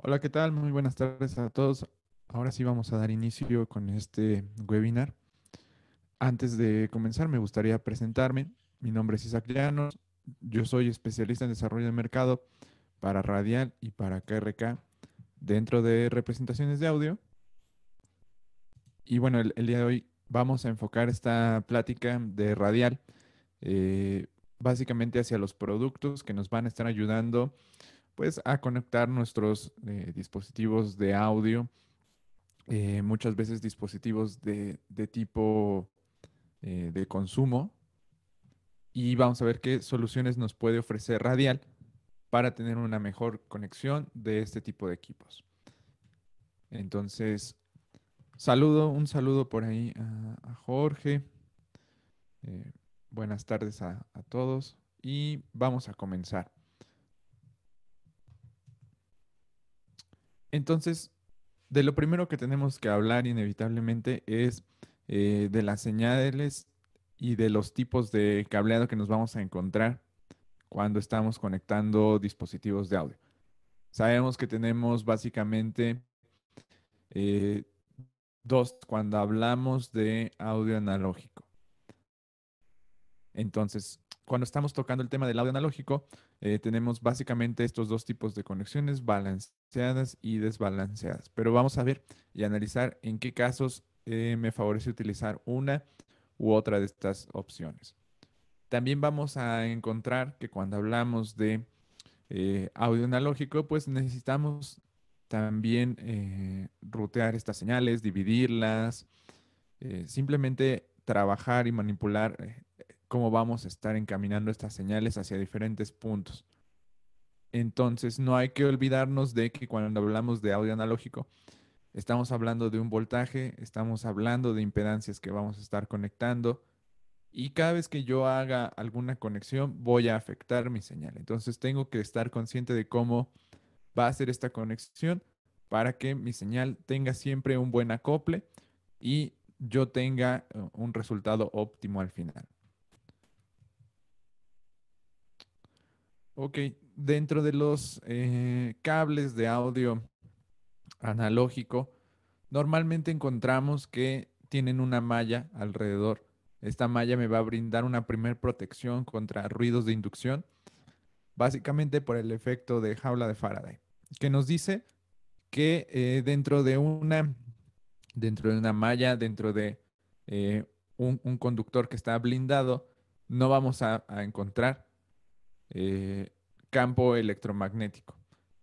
Hola, ¿qué tal? Muy buenas tardes a todos. Ahora sí vamos a dar inicio con este webinar. Antes de comenzar, me gustaría presentarme. Mi nombre es Isaac Llanos. Yo soy especialista en desarrollo de mercado para Radial y para KRK dentro de representaciones de audio. Y bueno, el, día de hoy vamos a enfocar esta plática de Radial eh, básicamente hacia los productos que nos van a estar ayudando pues a conectar nuestros eh, dispositivos de audio, eh, muchas veces dispositivos de, tipo eh, de consumo. Y vamos a ver qué soluciones nos puede ofrecer Radial para tener una mejor conexión de este tipo de equipos. Entonces, saludo, un saludo por ahí a, Jorge. buenas tardes a todos y vamos a comenzar. Entonces, de lo primero que tenemos que hablar inevitablemente es eh, de las señales y de los tipos de cableado que nos vamos a encontrar cuando estamos conectando dispositivos de audio. Sabemos que tenemos básicamente eh, dos cuando hablamos de audio analógico. Entonces, cuando estamos tocando el tema del audio analógico, eh, tenemos básicamente estos dos tipos de conexiones, balanceadas y desbalanceadas. Pero vamos a ver y analizar en qué casos eh, me favorece utilizar una u otra de estas opciones. También vamos a encontrar que cuando hablamos de eh, audio analógico, pues necesitamos también rutear estas señales, dividirlas, simplemente trabajar y manipular cómo vamos a estar encaminando estas señales hacia diferentes puntos. Entonces, no hay que olvidarnos de que cuando hablamos de audio analógico, estamos hablando de un voltaje, estamos hablando de impedancias que vamos a estar conectando y cada vez que yo haga alguna conexión voy a afectar mi señal. Entonces, tengo que estar consciente de cómo va a ser esta conexión para que mi señal tenga siempre un buen acople y yo tenga eh, un resultado óptimo al final. Ok, dentro de los eh, cables de audio analógico, normalmente encontramos que tienen una malla alrededor. Esta malla me va a brindar una primera protección contra ruidos de inducción, básicamente por el efecto de jaula de Faraday, que nos dice que eh, dentro de una dentro de una malla, dentro de eh, un, conductor que está blindado, no vamos a encontrar eh, campo electromagnético.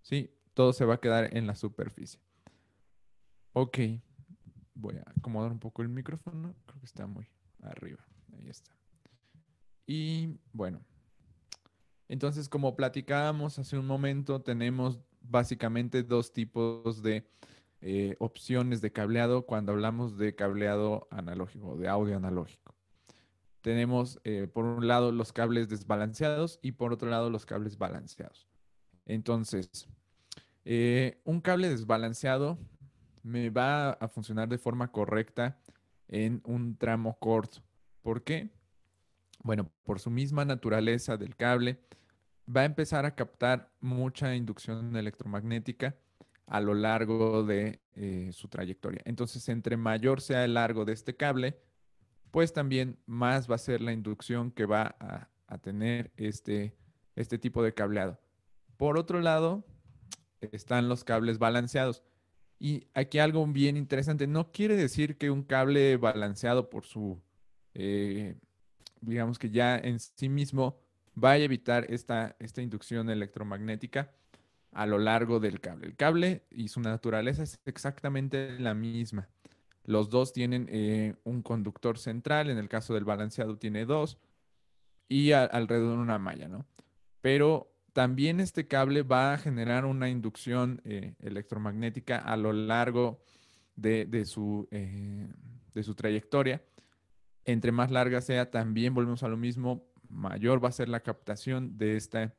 ¿sí? Todo se va a quedar en la superficie. Ok, voy a acomodar un poco el micrófono. Creo que está muy arriba. Ahí está. Y bueno, entonces como platicábamos hace un momento, tenemos básicamente dos tipos de eh, opciones de cableado cuando hablamos de cableado analógico, de audio analógico tenemos eh, por un lado los cables desbalanceados y por otro lado los cables balanceados. Entonces, eh, un cable desbalanceado me va a funcionar de forma correcta en un tramo corto. ¿Por qué? Bueno, por su misma naturaleza del cable, va a empezar a captar mucha inducción electromagnética a lo largo de eh, su trayectoria. Entonces, entre mayor sea el largo de este cable, pues también más va a ser la inducción que va a, tener este, este tipo de cableado. Por otro lado, están los cables balanceados. Y aquí algo bien interesante, no quiere decir que un cable balanceado por su, eh, digamos que ya en sí mismo, vaya a evitar esta, esta inducción electromagnética a lo largo del cable. El cable y su naturaleza es exactamente la misma. Los dos tienen eh, un conductor central, en el caso del balanceado tiene dos, y alrededor de una malla, ¿no? Pero también este cable va a generar una inducción eh, electromagnética a lo largo de, su, eh, de su trayectoria. Entre más larga sea, también volvemos a lo mismo, mayor va a ser la captación de este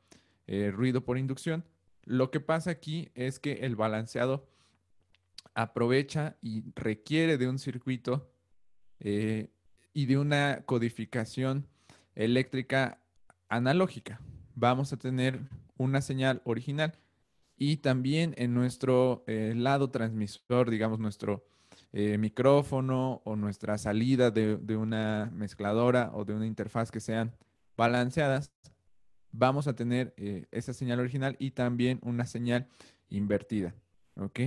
ruido por inducción. Lo que pasa aquí es que el balanceado aprovecha y requiere de un circuito eh, y de una codificación eléctrica analógica. Vamos a tener una señal original y también en nuestro eh, lado transmisor, digamos nuestro eh, micrófono o nuestra salida de, una mezcladora o de una interfaz que sean balanceadas, vamos a tener esa señal original y también una señal invertida. ¿Ok?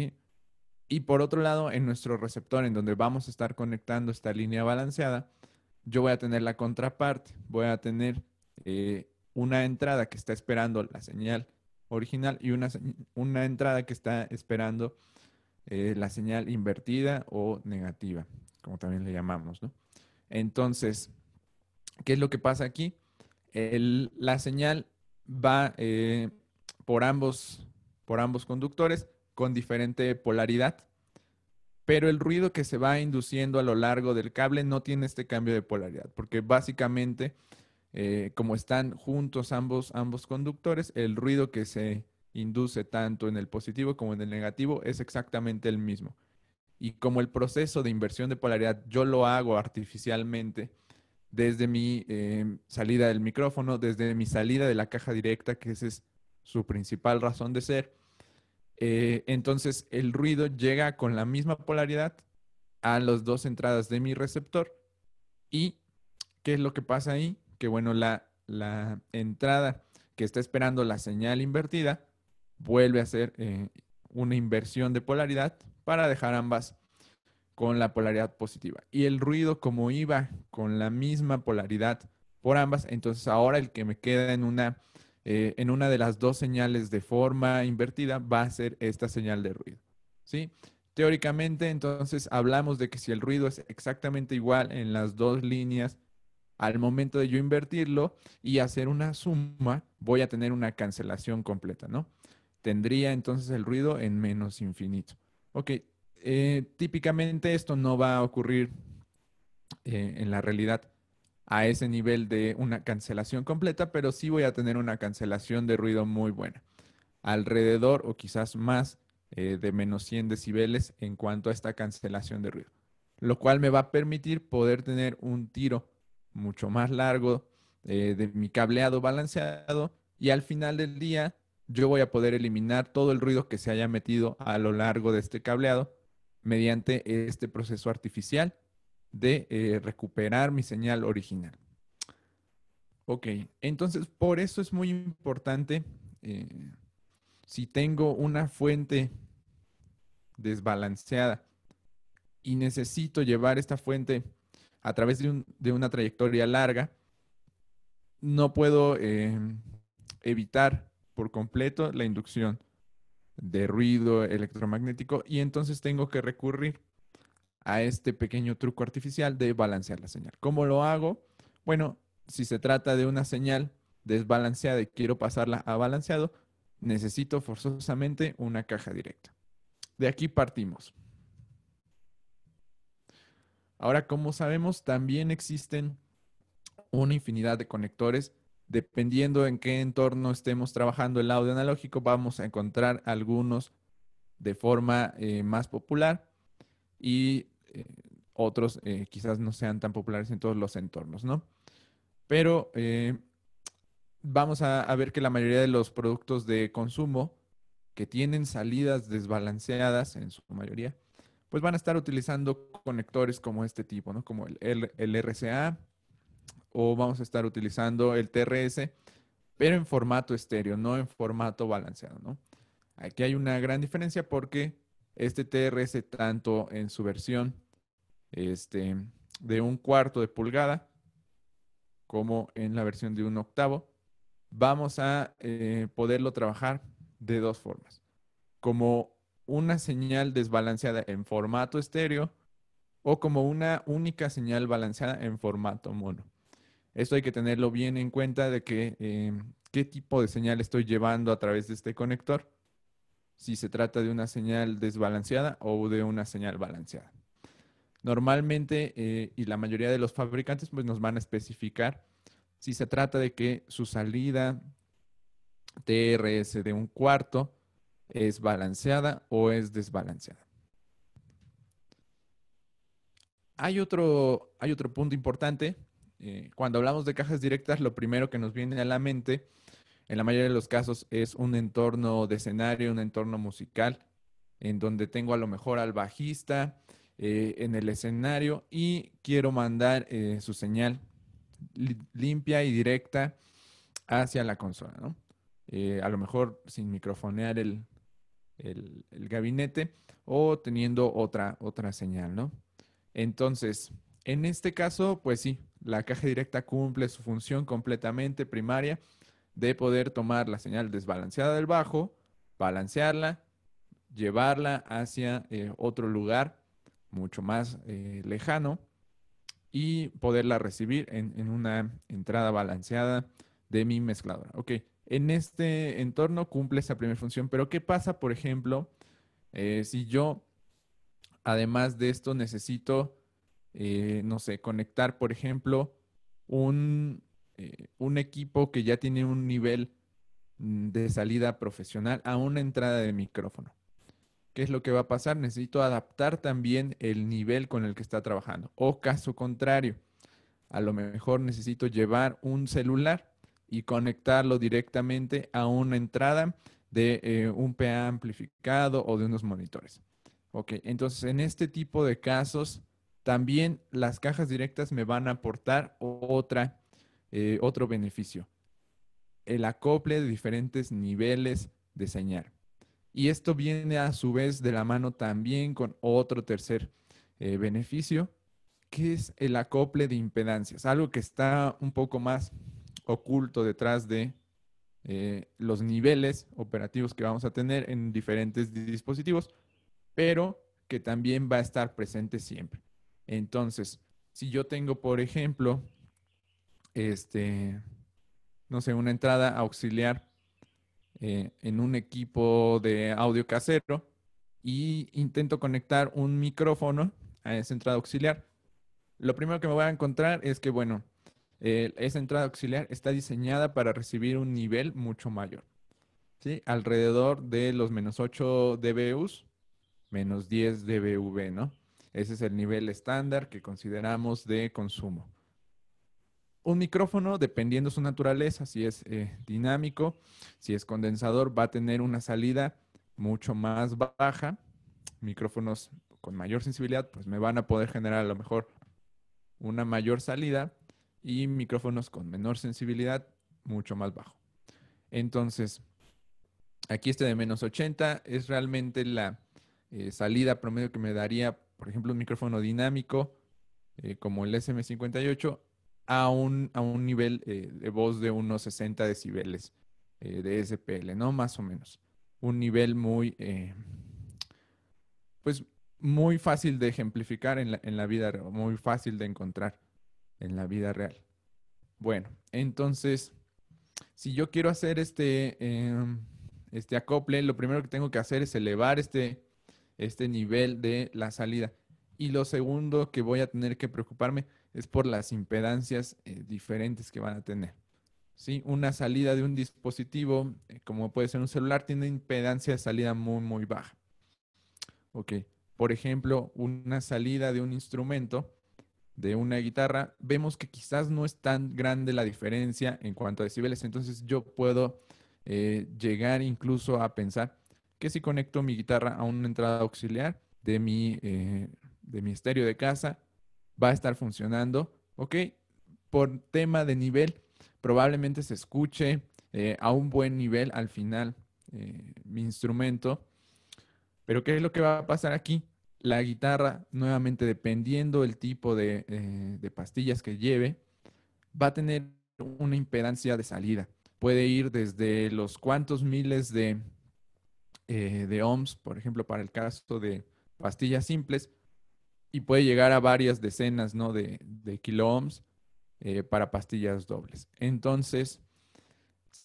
Y por otro lado, en nuestro receptor, en donde vamos a estar conectando esta línea balanceada, yo voy a tener la contraparte, voy a tener eh, una entrada que está esperando la señal original y una, una entrada que está esperando eh, la señal invertida o negativa, como también le llamamos, Entonces, ¿qué es lo que pasa aquí? la señal va eh, por, ambos, por ambos conductores, con diferente polaridad, pero el ruido que se va induciendo a lo largo del cable no tiene este cambio de polaridad, porque básicamente, eh, como están juntos ambos, ambos conductores, el ruido que se induce tanto en el positivo como en el negativo es exactamente el mismo. Y como el proceso de inversión de polaridad yo lo hago artificialmente desde mi eh, salida del micrófono, desde mi salida de la caja directa, que esa es su principal razón de ser, eh, entonces el ruido llega con la misma polaridad a las dos entradas de mi receptor. ¿Y qué es lo que pasa ahí? Que bueno, la, entrada que está esperando la señal invertida vuelve a ser eh, una inversión de polaridad para dejar ambas con la polaridad positiva. Y el ruido, como iba con la misma polaridad por ambas, entonces ahora el que me queda en una eh, en una de las dos señales de forma invertida va a ser esta señal de ruido. ¿sí? Teóricamente, entonces, hablamos de que si el ruido es exactamente igual en las dos líneas, al momento de yo invertirlo y hacer una suma, voy a tener una cancelación completa, ¿no? Tendría entonces el ruido en menos infinito. Ok, eh, típicamente esto no va a ocurrir eh, en la realidad a ese nivel de una cancelación completa, pero sí voy a tener una cancelación de ruido muy buena. Alrededor o quizás más eh, de menos 100 decibeles en cuanto a esta cancelación de ruido, lo cual me va a permitir poder tener un tiro mucho más largo eh, de mi cableado balanceado y al final del día yo voy a poder eliminar todo el ruido que se haya metido a lo largo de este cableado mediante este proceso artificial de eh, recuperar mi señal original. Ok, entonces por eso es muy importante, eh, si tengo una fuente desbalanceada y necesito llevar esta fuente a través de, una trayectoria larga, no puedo eh, evitar por completo la inducción de ruido electromagnético y entonces tengo que recurrir a este pequeño truco artificial de balancear la señal. ¿Cómo lo hago? Bueno, si se trata de una señal desbalanceada y quiero pasarla a balanceado, necesito forzosamente una caja directa. De aquí partimos. Ahora, como sabemos, también existen una infinidad de conectores. Dependiendo en qué entorno estemos trabajando el audio analógico, vamos a encontrar algunos de forma eh, más popular y eh, otros eh, quizás no sean tan populares en todos los entornos, ¿no? Pero eh, vamos a, ver que la mayoría de los productos de consumo que tienen salidas desbalanceadas en su mayoría, pues van a estar utilizando conectores como este tipo, ¿no? Como el RCA o vamos a estar utilizando el TRS, pero en formato estéreo, no en formato balanceado, ¿no? Aquí hay una gran diferencia porque este TRS tanto en su versión este, de un cuarto de pulgada como en la versión de un octavo, vamos a eh, poderlo trabajar de dos formas. Como una señal desbalanceada en formato estéreo o como una única señal balanceada en formato mono. Esto hay que tenerlo bien en cuenta de que eh, qué tipo de señal estoy llevando a través de este conector si se trata de una señal desbalanceada o de una señal balanceada. Normalmente, eh, y la mayoría de los fabricantes, pues nos van a especificar si se trata de que su salida TRS de un cuarto es balanceada o es desbalanceada. Hay otro, hay otro punto importante. Eh, cuando hablamos de cajas directas, lo primero que nos viene a la mente es en la mayoría de los casos es un entorno de escenario, un entorno musical, en donde tengo a lo mejor al bajista eh, en el escenario y quiero mandar eh, su señal limpia y directa hacia la consola, ¿no? Eh, a lo mejor sin microfonear el, gabinete o teniendo otra, otra señal, ¿no? Entonces, en este caso, pues sí, la caja directa cumple su función completamente primaria de poder tomar la señal desbalanceada del bajo, balancearla, llevarla hacia eh, otro lugar mucho más eh, lejano y poderla recibir en, una entrada balanceada de mi mezcladora. Ok, en este entorno cumple esa primera función, pero ¿qué pasa, por ejemplo, eh, si yo, además de esto, necesito, no sé, conectar, por ejemplo, un, eh, un equipo que ya tiene un nivel mm, de salida profesional a una entrada de micrófono. ¿Qué es lo que va a pasar? Necesito adaptar también el nivel con el que está trabajando. O caso contrario, a lo mejor necesito llevar un celular y conectarlo directamente a una entrada de eh, un PA amplificado o de unos monitores. Ok, entonces en este tipo de casos, también las cajas directas me van a aportar otra eh, otro beneficio, el acople de diferentes niveles de señal. Y esto viene a su vez de la mano también con otro tercer eh, beneficio, que es el acople de impedancias, algo que está un poco más oculto detrás de eh, los niveles operativos que vamos a tener en diferentes dispositivos, pero que también va a estar presente siempre. Entonces, si yo tengo, por ejemplo, este, no sé, una entrada auxiliar eh, en un equipo de audio casero y intento conectar un micrófono a esa entrada auxiliar. Lo primero que me voy a encontrar es que, bueno, eh, esa entrada auxiliar está diseñada para recibir un nivel mucho mayor. ¿sí? Alrededor de los menos 8 dBUs, menos 10 dBV, ¿no? Ese es el nivel estándar que consideramos de consumo. Un micrófono, dependiendo su naturaleza, si es eh, dinámico, si es condensador, va a tener una salida mucho más baja. Micrófonos con mayor sensibilidad, pues me van a poder generar a lo mejor una mayor salida y micrófonos con menor sensibilidad, mucho más bajo. Entonces, aquí este de menos 80 es realmente la eh, salida promedio que me daría, por ejemplo, un micrófono dinámico eh, como el SM58 a un, a un nivel eh, de voz de unos 60 decibeles eh, de SPL, ¿no? Más o menos. Un nivel muy, eh, pues, muy fácil de ejemplificar en la, vida real, muy fácil de encontrar en la vida real. Bueno, entonces, si yo quiero hacer este, em, este acople, lo primero que tengo que hacer es elevar este, este nivel de la salida. Y lo segundo que voy a tener que preocuparme es por las impedancias eh, diferentes que van a tener. ¿sí? Una salida de un dispositivo, eh, como puede ser un celular, tiene impedancia de salida muy, muy baja. Ok, por ejemplo, una salida de un instrumento, de una guitarra, vemos que quizás no es tan grande la diferencia en cuanto a decibeles. Entonces yo puedo eh, llegar incluso a pensar que si conecto mi guitarra a una entrada auxiliar de mi, de mi estéreo de casa, va a estar funcionando, ¿ok? Por tema de nivel, probablemente se escuche eh, a un buen nivel al final eh, mi instrumento. Pero ¿qué es lo que va a pasar aquí? La guitarra, nuevamente dependiendo el tipo de, eh, pastillas que lleve, va a tener una impedancia de salida. Puede ir desde los cuantos miles de ohms, por ejemplo, para el caso de pastillas simples, y puede llegar a varias decenas de, de kiloohms eh, para pastillas dobles. Entonces,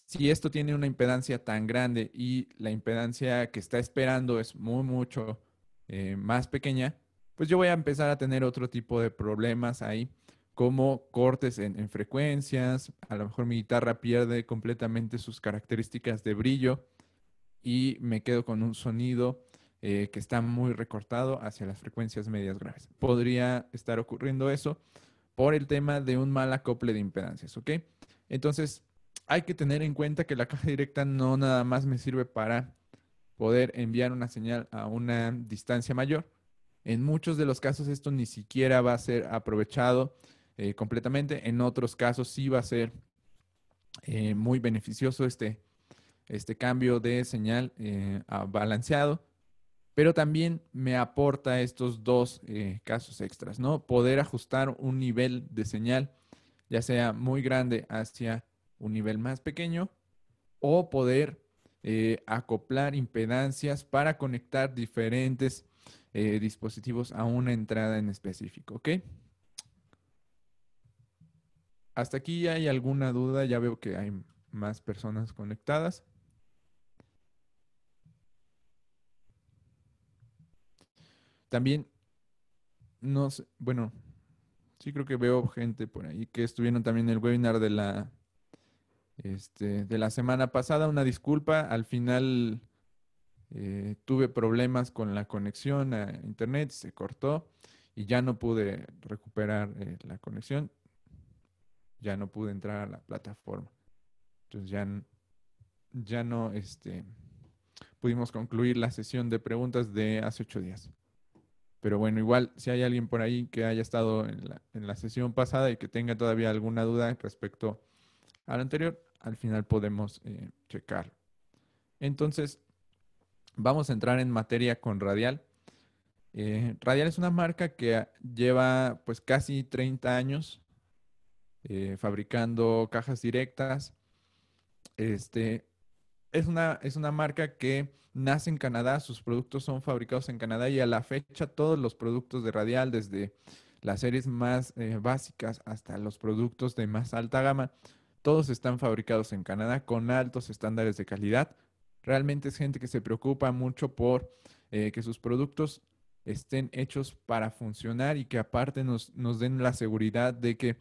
si esto tiene una impedancia tan grande y la impedancia que está esperando es muy, mucho eh, más pequeña, pues yo voy a empezar a tener otro tipo de problemas ahí, como cortes en, en frecuencias, a lo mejor mi guitarra pierde completamente sus características de brillo y me quedo con un sonido eh, que está muy recortado hacia las frecuencias medias graves. Podría estar ocurriendo eso por el tema de un mal acople de impedancias, ¿ok? Entonces, hay que tener en cuenta que la caja directa no nada más me sirve para poder enviar una señal a una distancia mayor. En muchos de los casos esto ni siquiera va a ser aprovechado eh, completamente. En otros casos sí va a ser eh, muy beneficioso este, este cambio de señal balanceado pero también me aporta estos dos eh, casos extras, ¿no? Poder ajustar un nivel de señal, ya sea muy grande hacia un nivel más pequeño, o poder eh, acoplar impedancias para conectar diferentes eh, dispositivos a una entrada en específico, ¿ok? Hasta aquí hay alguna duda, ya veo que hay más personas conectadas. También, no bueno, sí creo que veo gente por ahí que estuvieron también en el webinar de la, este, de la semana pasada. Una disculpa, al final eh, tuve problemas con la conexión a internet, se cortó y ya no pude recuperar eh, la conexión. Ya no pude entrar a la plataforma. Entonces ya, ya no este, pudimos concluir la sesión de preguntas de hace ocho días. Pero bueno, igual si hay alguien por ahí que haya estado en la, en la sesión pasada y que tenga todavía alguna duda respecto al anterior, al final podemos eh, checar. Entonces, vamos a entrar en materia con Radial. Eh, Radial es una marca que lleva pues casi 30 años eh, fabricando cajas directas. Este, es, una, es una marca que nace en Canadá, sus productos son fabricados en Canadá y a la fecha todos los productos de Radial, desde las series más eh, básicas hasta los productos de más alta gama, todos están fabricados en Canadá con altos estándares de calidad. Realmente es gente que se preocupa mucho por eh, que sus productos estén hechos para funcionar y que aparte nos, den la seguridad de que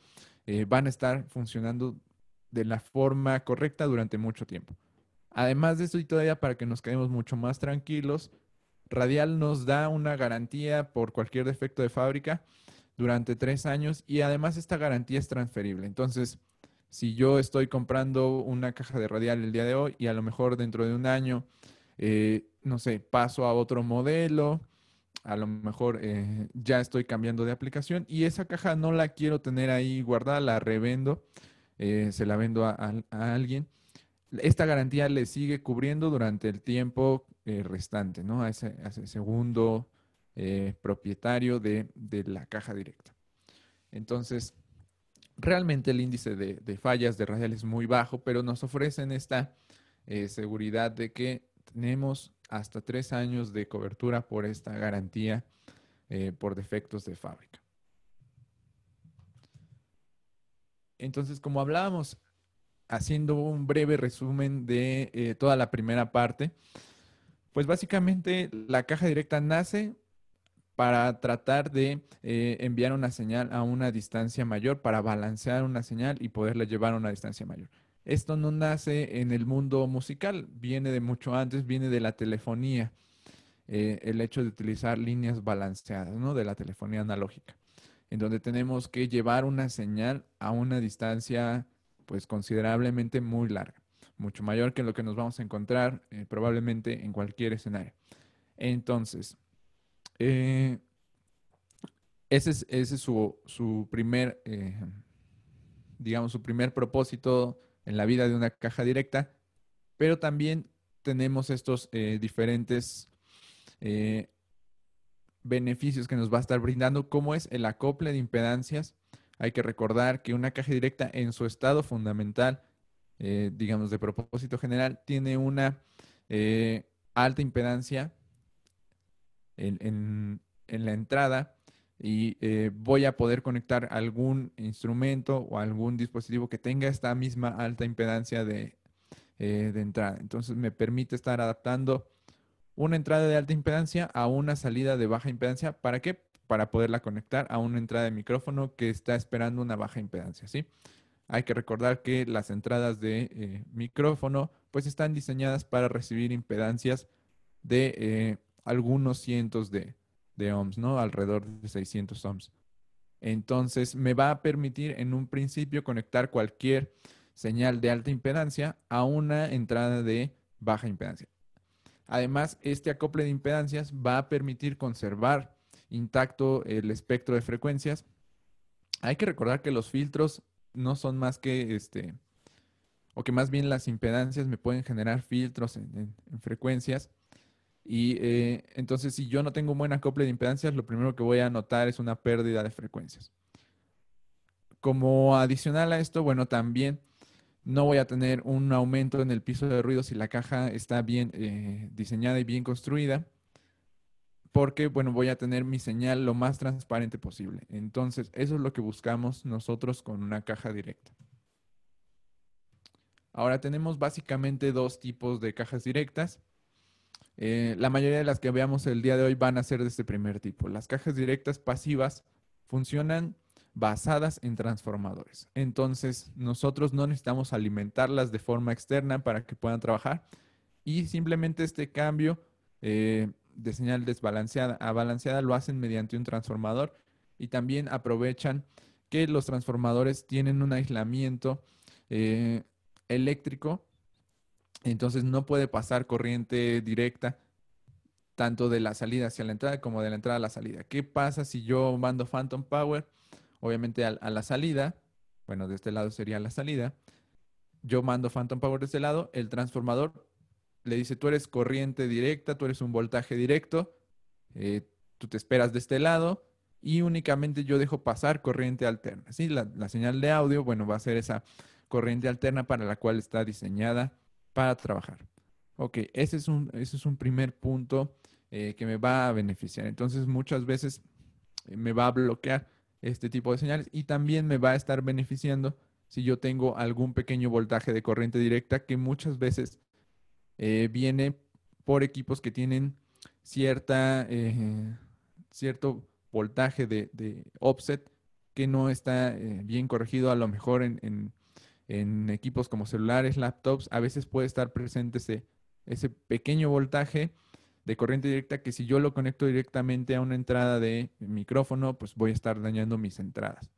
eh, van a estar funcionando de la forma correcta durante mucho tiempo. Además de esto y todavía para que nos quedemos mucho más tranquilos, Radial nos da una garantía por cualquier defecto de fábrica durante tres años y además esta garantía es transferible. Entonces, si yo estoy comprando una caja de Radial el día de hoy y a lo mejor dentro de un año, eh, no sé, paso a otro modelo, a lo mejor eh, ya estoy cambiando de aplicación y esa caja no la quiero tener ahí guardada, la revendo, eh, se la vendo a alguien esta garantía le sigue cubriendo durante el tiempo eh, restante, ¿no? A ese, segundo eh, propietario de, la caja directa. Entonces, realmente el índice de, fallas de radial es muy bajo, pero nos ofrecen esta eh, seguridad de que tenemos hasta tres años de cobertura por esta garantía por defectos de fábrica. Entonces, como hablábamos haciendo un breve resumen de eh, toda la primera parte, pues básicamente la caja directa nace para tratar de eh, enviar una señal a una distancia mayor, para balancear una señal y poderla llevar a una distancia mayor. Esto no nace en el mundo musical, viene de mucho antes, viene de la telefonía, eh, el hecho de utilizar líneas balanceadas, ¿no? De la telefonía analógica, en donde tenemos que llevar una señal a una distancia pues considerablemente muy larga, mucho mayor que lo que nos vamos a encontrar eh, probablemente en cualquier escenario. Entonces, eh, ese es, ese su, primer, eh, digamos, su primer propósito en la vida de una caja directa, pero también tenemos estos diferentes beneficios que nos va a estar brindando, como es el acople de impedancias hay que recordar que una caja directa en su estado fundamental, eh, digamos de propósito general, tiene una eh, alta impedancia en, la entrada y eh, voy a poder conectar algún instrumento o algún dispositivo que tenga esta misma alta impedancia de entrada. Entonces me permite estar adaptando una entrada de alta impedancia a una salida de baja impedancia. ¿Para qué? para poderla conectar a una entrada de micrófono que está esperando una baja impedancia, ¿sí? Hay que recordar que las entradas de eh, micrófono pues están diseñadas para recibir impedancias de eh, algunos cientos de, de, ohms, ¿no? Alrededor de 600 ohms. Entonces me va a permitir en un principio conectar cualquier señal de alta impedancia a una entrada de baja impedancia. Además, este acople de impedancias va a permitir conservar intacto el espectro de frecuencias. Hay que recordar que los filtros no son más que este, o que más bien las impedancias me pueden generar filtros en, frecuencias. Y eh, entonces, si yo no tengo un buen acople de impedancias, lo primero que voy a notar es una pérdida de frecuencias. Como adicional a esto, bueno, también no voy a tener un aumento en el piso de ruido si la caja está bien eh, diseñada y bien construida porque, bueno, voy a tener mi señal lo más transparente posible. Entonces, eso es lo que buscamos nosotros con una caja directa. Ahora tenemos básicamente dos tipos de cajas directas. Eh, la mayoría de las que veamos el día de hoy van a ser de este primer tipo. Las cajas directas pasivas funcionan basadas en transformadores. Entonces, nosotros no necesitamos alimentarlas de forma externa para que puedan trabajar y simplemente este cambio eh, de señal desbalanceada a balanceada lo hacen mediante un transformador y también aprovechan que los transformadores tienen un aislamiento eh, eléctrico, entonces no puede pasar corriente directa tanto de la salida hacia la entrada como de la entrada a la salida. ¿Qué pasa si yo mando Phantom Power? Obviamente a la salida, bueno, de este lado sería la salida, yo mando Phantom Power de este lado, el transformador le dice, tú eres corriente directa, tú eres un voltaje directo, eh, tú te esperas de este lado y únicamente yo dejo pasar corriente alterna. ¿sí? La, señal de audio, bueno, va a ser esa corriente alterna para la cual está diseñada para trabajar. Ok, ese es un, ese es un primer punto eh, que me va a beneficiar. Entonces, muchas veces eh, me va a bloquear este tipo de señales y también me va a estar beneficiando si yo tengo algún pequeño voltaje de corriente directa que muchas veces eh, viene por equipos que tienen cierta, eh, cierto voltaje de, offset que no está eh, bien corregido. A lo mejor en, equipos como celulares, laptops, a veces puede estar presente ese, ese pequeño voltaje de corriente directa que si yo lo conecto directamente a una entrada de micrófono, pues voy a estar dañando mis entradas.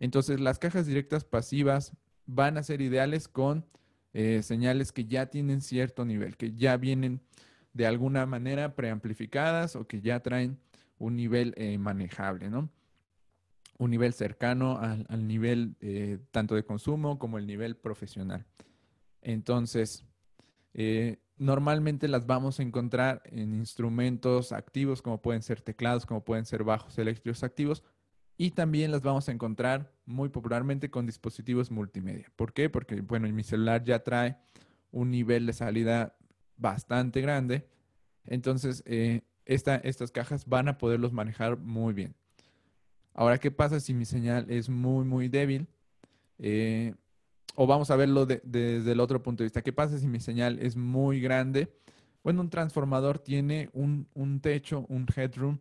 Entonces las cajas directas pasivas van a ser ideales con eh, señales que ya tienen cierto nivel, que ya vienen de alguna manera preamplificadas o que ya traen un nivel eh, manejable, ¿no? Un nivel cercano al, nivel eh, tanto de consumo como el nivel profesional. Entonces, normalmente las vamos a encontrar en instrumentos activos como pueden ser teclados, como pueden ser bajos eléctricos activos, y también las vamos a encontrar muy popularmente con dispositivos multimedia. ¿Por qué? Porque, bueno, mi celular ya trae un nivel de salida bastante grande. Entonces, eh, estas cajas van a poderlos manejar muy bien. Ahora, ¿qué pasa si mi señal es muy, muy débil? Eh, o vamos a verlo desde el otro punto de vista. ¿Qué pasa si mi señal es muy grande? Bueno, un transformador tiene un techo, un headroom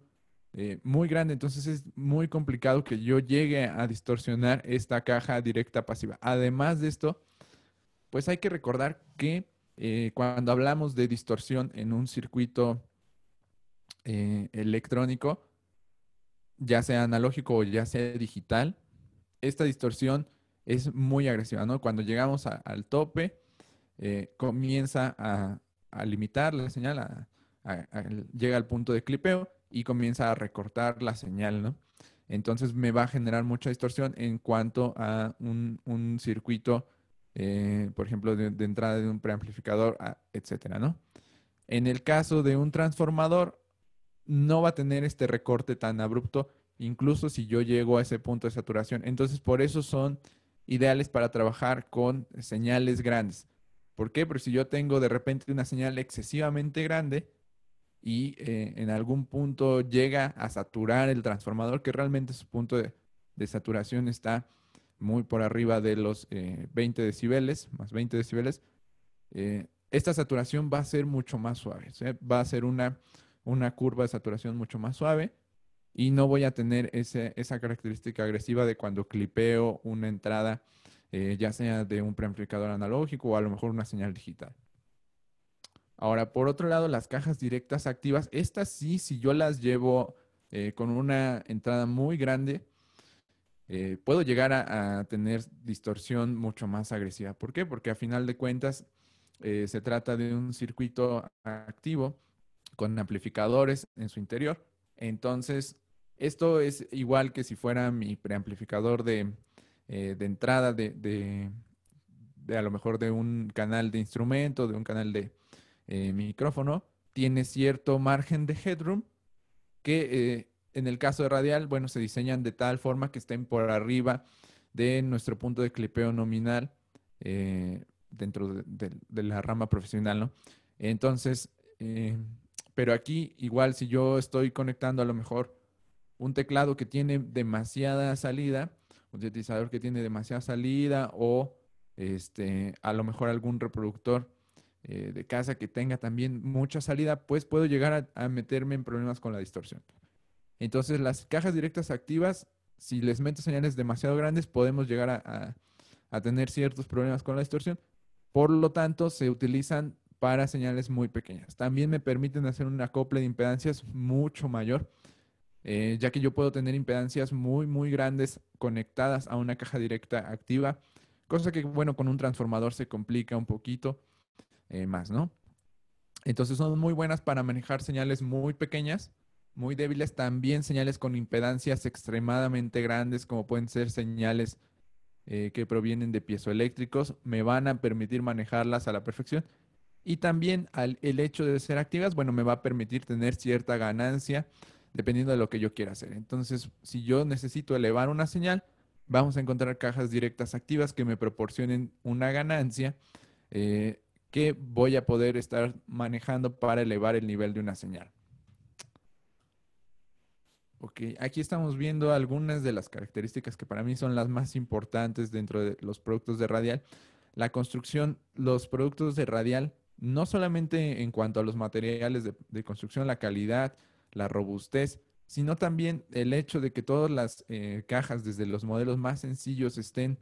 eh, muy grande, entonces es muy complicado que yo llegue a distorsionar esta caja directa pasiva. Además de esto, pues hay que recordar que eh, cuando hablamos de distorsión en un circuito eh, electrónico, ya sea analógico o ya sea digital, esta distorsión es muy agresiva, ¿no? Cuando llegamos al tope, comienza a, a, limitar la señal, a, llega al punto de clipeo y comienza a recortar la señal, ¿no? Entonces me va a generar mucha distorsión en cuanto a un, circuito, eh, por ejemplo, de, entrada de un preamplificador, ah, etcétera, ¿no? En el caso de un transformador, no va a tener este recorte tan abrupto, incluso si yo llego a ese punto de saturación. Entonces, por eso son ideales para trabajar con señales grandes. ¿Por qué? Porque si yo tengo de repente una señal excesivamente grande, y eh, en algún punto llega a saturar el transformador, que realmente su punto de, saturación está muy por arriba de los 20 eh, decibeles, más 20 decibeles, eh, esta saturación va a ser mucho más suave. Va a ser una, curva de saturación mucho más suave y no voy a tener ese, esa característica agresiva de cuando clipeo una entrada, ya sea de un preamplificador analógico o a lo mejor una señal digital. Ahora, por otro lado, las cajas directas activas, estas sí, si yo las llevo eh, con una entrada muy grande, eh, puedo llegar a, tener distorsión mucho más agresiva. ¿Por qué? Porque a final de cuentas eh, se trata de un circuito activo con amplificadores en su interior. Entonces, esto es igual que si fuera mi preamplificador de, entrada de, de, a lo mejor de un canal de instrumento, de un canal de, eh, micrófono, tiene cierto margen de headroom que eh, en el caso de radial, bueno, se diseñan de tal forma que estén por arriba de nuestro punto de clipeo nominal eh, dentro de, la rama profesional, ¿no? Entonces, pero aquí igual si yo estoy conectando a lo mejor un teclado que tiene demasiada salida, un sintetizador que tiene demasiada salida o este, a lo mejor algún reproductor eh, de casa que tenga también mucha salida, pues puedo llegar a, meterme en problemas con la distorsión. Entonces, las cajas directas activas, si les meto señales demasiado grandes, podemos llegar a, tener ciertos problemas con la distorsión. Por lo tanto, se utilizan para señales muy pequeñas. También me permiten hacer un acople de impedancias mucho mayor, eh, ya que yo puedo tener impedancias muy, muy grandes conectadas a una caja directa activa, cosa que, bueno, con un transformador se complica un poquito. Eh, más, ¿no? Entonces son muy buenas para manejar señales muy pequeñas, muy débiles, también señales con impedancias extremadamente grandes, como pueden ser señales eh, que provienen de piezoeléctricos, me van a permitir manejarlas a la perfección. Y también el hecho de ser activas, bueno, me va a permitir tener cierta ganancia dependiendo de lo que yo quiera hacer. Entonces, si yo necesito elevar una señal, vamos a encontrar cajas directas activas que me proporcionen una ganancia. Eh, que voy a poder estar manejando para elevar el nivel de una señal. Ok, aquí estamos viendo algunas de las características que para mí son las más importantes dentro de los productos de radial. La construcción, los productos de radial, no solamente en cuanto a los materiales de, construcción, la calidad, la robustez, sino también el hecho de que todas las eh, cajas, desde los modelos más sencillos, estén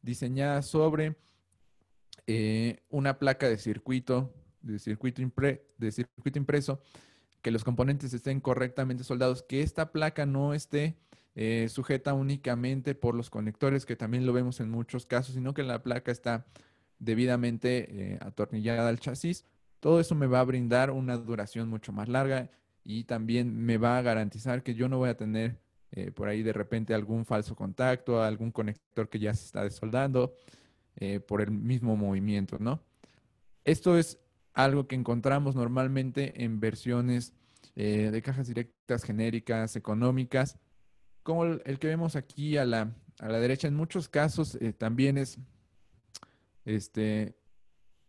diseñadas sobre eh, una placa de circuito, de circuito, de circuito impreso, que los componentes estén correctamente soldados, que esta placa no esté eh, sujeta únicamente por los conectores, que también lo vemos en muchos casos, sino que la placa está debidamente eh, atornillada al chasis. Todo eso me va a brindar una duración mucho más larga y también me va a garantizar que yo no voy a tener por ahí de repente algún falso contacto, algún conector que ya se está desoldando, eh, por el mismo movimiento, ¿no? Esto es algo que encontramos normalmente en versiones eh, de cajas directas genéricas, económicas, como el, que vemos aquí a la, derecha. En muchos casos eh, también es, este,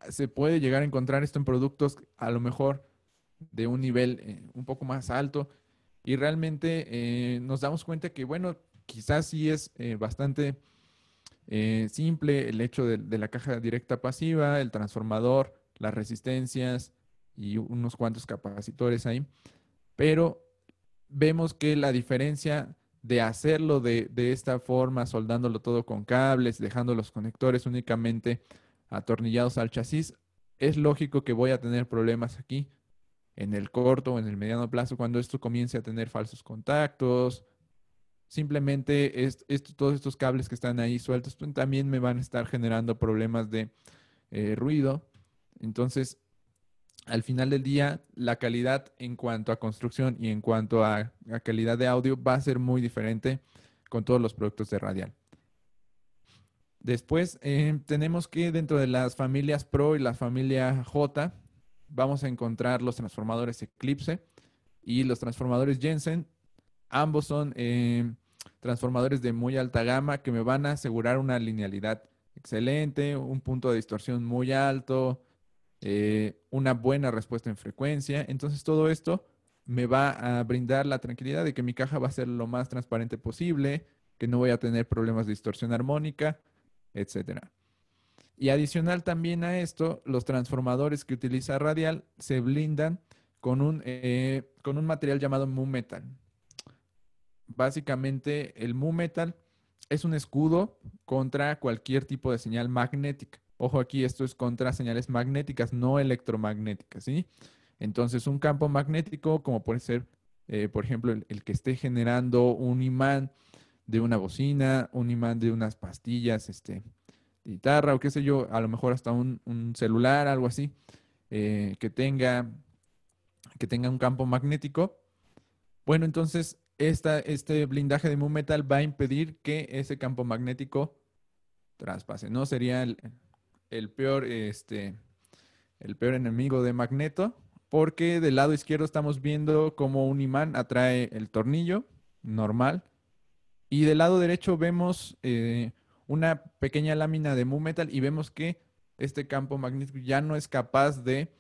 se puede llegar a encontrar esto en productos a lo mejor de un nivel un poco más alto y realmente nos damos cuenta que, bueno, quizás sí es bastante eh, simple, el hecho de, la caja directa pasiva, el transformador, las resistencias y unos cuantos capacitores ahí. Pero vemos que la diferencia de hacerlo de esta forma, soldándolo todo con cables, dejando los conectores únicamente atornillados al chasis, es lógico que voy a tener problemas aquí en el corto o en el mediano plazo cuando esto comience a tener falsos contactos, simplemente todos estos cables que están ahí sueltos pues, también me van a estar generando problemas de eh, ruido. Entonces, al final del día, la calidad en cuanto a construcción y en cuanto a, calidad de audio va a ser muy diferente con todos los productos de Radial. Después eh, tenemos que dentro de las familias Pro y la familia J vamos a encontrar los transformadores Eclipse y los transformadores Jensen. Ambos son eh, transformadores de muy alta gama que me van a asegurar una linealidad excelente, un punto de distorsión muy alto, eh, una buena respuesta en frecuencia. Entonces todo esto me va a brindar la tranquilidad de que mi caja va a ser lo más transparente posible, que no voy a tener problemas de distorsión armónica, etc. Y adicional también a esto, los transformadores que utiliza Radial se blindan con un, eh, con un material llamado Mu Metal básicamente el Mu Metal es un escudo contra cualquier tipo de señal magnética. Ojo aquí, esto es contra señales magnéticas, no electromagnéticas, ¿sí? Entonces, un campo magnético, como puede ser, eh, por ejemplo, el, que esté generando un imán de una bocina, un imán de unas pastillas, este, guitarra o qué sé yo, a lo mejor hasta un, celular, algo así, eh, que, tenga, que tenga un campo magnético. Bueno, entonces este blindaje de mu Metal va a impedir que ese campo magnético traspase. No sería el, peor, este, el peor enemigo de Magneto, porque del lado izquierdo estamos viendo cómo un imán atrae el tornillo normal. Y del lado derecho vemos eh, una pequeña lámina de mu Metal y vemos que este campo magnético ya no es capaz de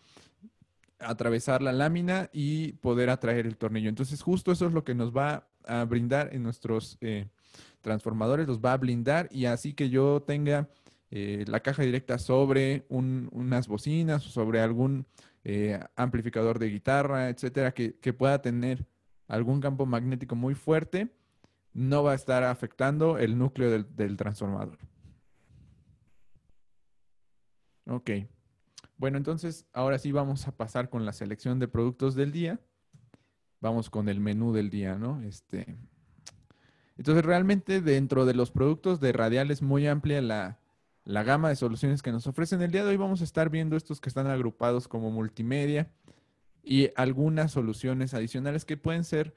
atravesar la lámina y poder atraer el tornillo. Entonces justo eso es lo que nos va a brindar en nuestros eh, transformadores, los va a blindar y así que yo tenga eh, la caja directa sobre unas bocinas, sobre algún eh, amplificador de guitarra, etcétera, que, pueda tener algún campo magnético muy fuerte, no va a estar afectando el núcleo del transformador. Ok, bueno, entonces ahora sí vamos a pasar con la selección de productos del día. Vamos con el menú del día, ¿no? Este, entonces realmente dentro de los productos de radiales muy amplia la, gama de soluciones que nos ofrecen. El día de hoy vamos a estar viendo estos que están agrupados como multimedia y algunas soluciones adicionales que pueden ser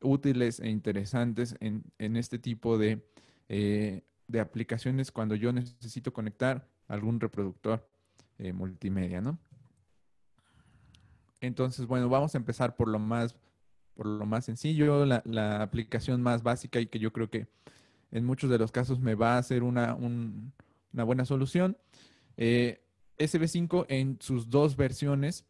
útiles e interesantes en, este tipo eh, de aplicaciones cuando yo necesito conectar algún reproductor eh, multimedia, ¿no? Entonces, bueno, vamos a empezar por lo más, por lo más sencillo, la, aplicación más básica y que yo creo que en muchos de los casos me va a ser una, buena solución. Eh, SB5 en sus dos versiones,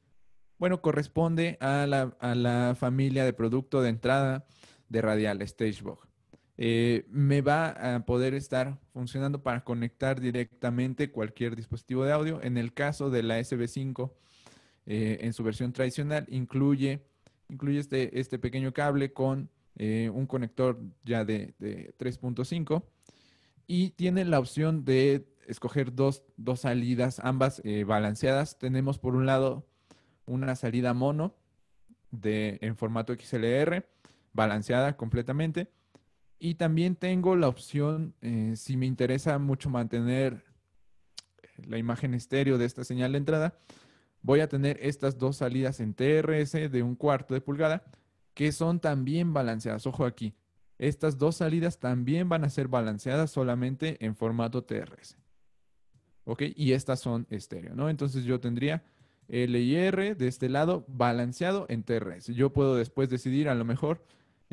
bueno, corresponde a la, a la familia de producto de entrada de Radial, StageBog. Eh, me va a poder estar funcionando para conectar directamente cualquier dispositivo de audio. En el caso de la SB5, eh, en su versión tradicional, incluye, incluye este, este pequeño cable con eh, un conector ya de, 3.5 y tiene la opción de escoger dos, dos salidas, ambas balanceadas. Tenemos por un lado una salida mono de, en formato XLR, balanceada completamente y también tengo la opción, eh, si me interesa mucho mantener la imagen estéreo de esta señal de entrada, voy a tener estas dos salidas en TRS de un cuarto de pulgada que son también balanceadas. Ojo aquí, estas dos salidas también van a ser balanceadas solamente en formato TRS. ¿Ok? Y estas son estéreo, ¿no? Entonces yo tendría L y R de este lado balanceado en TRS. Yo puedo después decidir a lo mejor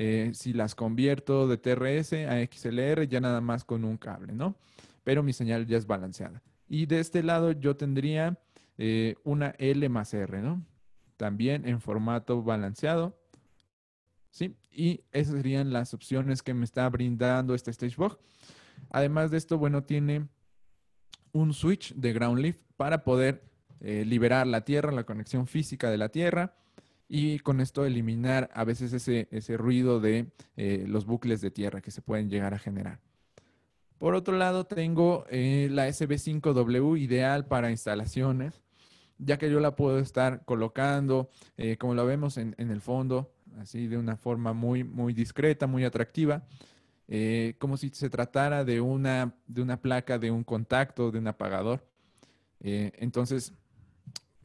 eh, si las convierto de TRS a XLR ya nada más con un cable, ¿no? Pero mi señal ya es balanceada. Y de este lado yo tendría eh, una L más R, ¿no? También en formato balanceado. ¿Sí? Y esas serían las opciones que me está brindando este StageBox. Además de esto, bueno, tiene un switch de ground Lift para poder eh, liberar la tierra, la conexión física de la tierra, y con esto eliminar a veces ese, ruido de eh, los bucles de tierra que se pueden llegar a generar. Por otro lado, tengo eh, la SB5W ideal para instalaciones, ya que yo la puedo estar colocando, eh, como lo vemos en, el fondo, así de una forma muy, muy discreta, muy atractiva, como si se tratara de una, de una placa, de un contacto, de un apagador. entonces,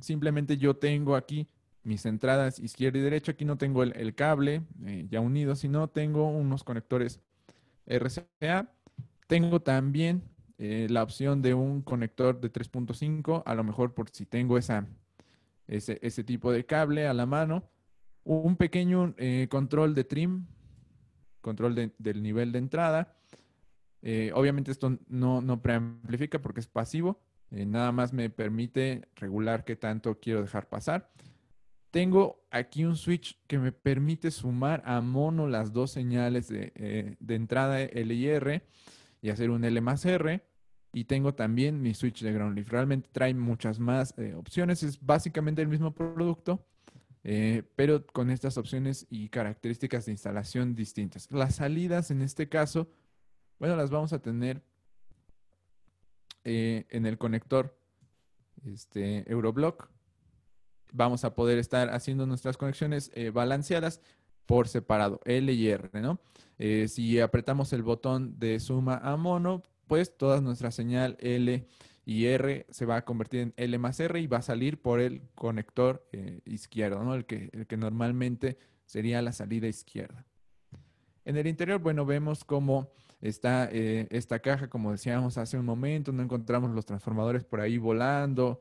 simplemente yo tengo aquí mis entradas izquierda y derecha. Aquí no tengo el, cable eh, ya unido, sino tengo unos conectores RCA. Tengo también eh, la opción de un conector de 3.5, a lo mejor por si tengo esa, ese, tipo de cable a la mano. Un pequeño eh, control de trim, control del nivel de entrada. obviamente esto no, no preamplifica porque es pasivo, nada más me permite regular qué tanto quiero dejar pasar. Tengo aquí un switch que me permite sumar a mono las dos señales eh, de, entrada L y R y hacer un L más R. Y tengo también mi switch de ground Realmente trae muchas más eh, opciones. Es básicamente el mismo producto, eh, pero con estas opciones y características de instalación distintas. Las salidas en este caso, bueno, las vamos a tener en el conector este, Euroblock vamos a poder estar haciendo nuestras conexiones eh, balanceadas por separado, L y R, ¿no? Eh, si apretamos el botón de suma a mono, pues toda nuestra señal L y R se va a convertir en L más R y va a salir por el conector eh, izquierdo, ¿no? El que, normalmente sería la salida izquierda. En el interior, bueno, vemos cómo está esta caja, como decíamos hace un momento, no encontramos los transformadores por ahí volando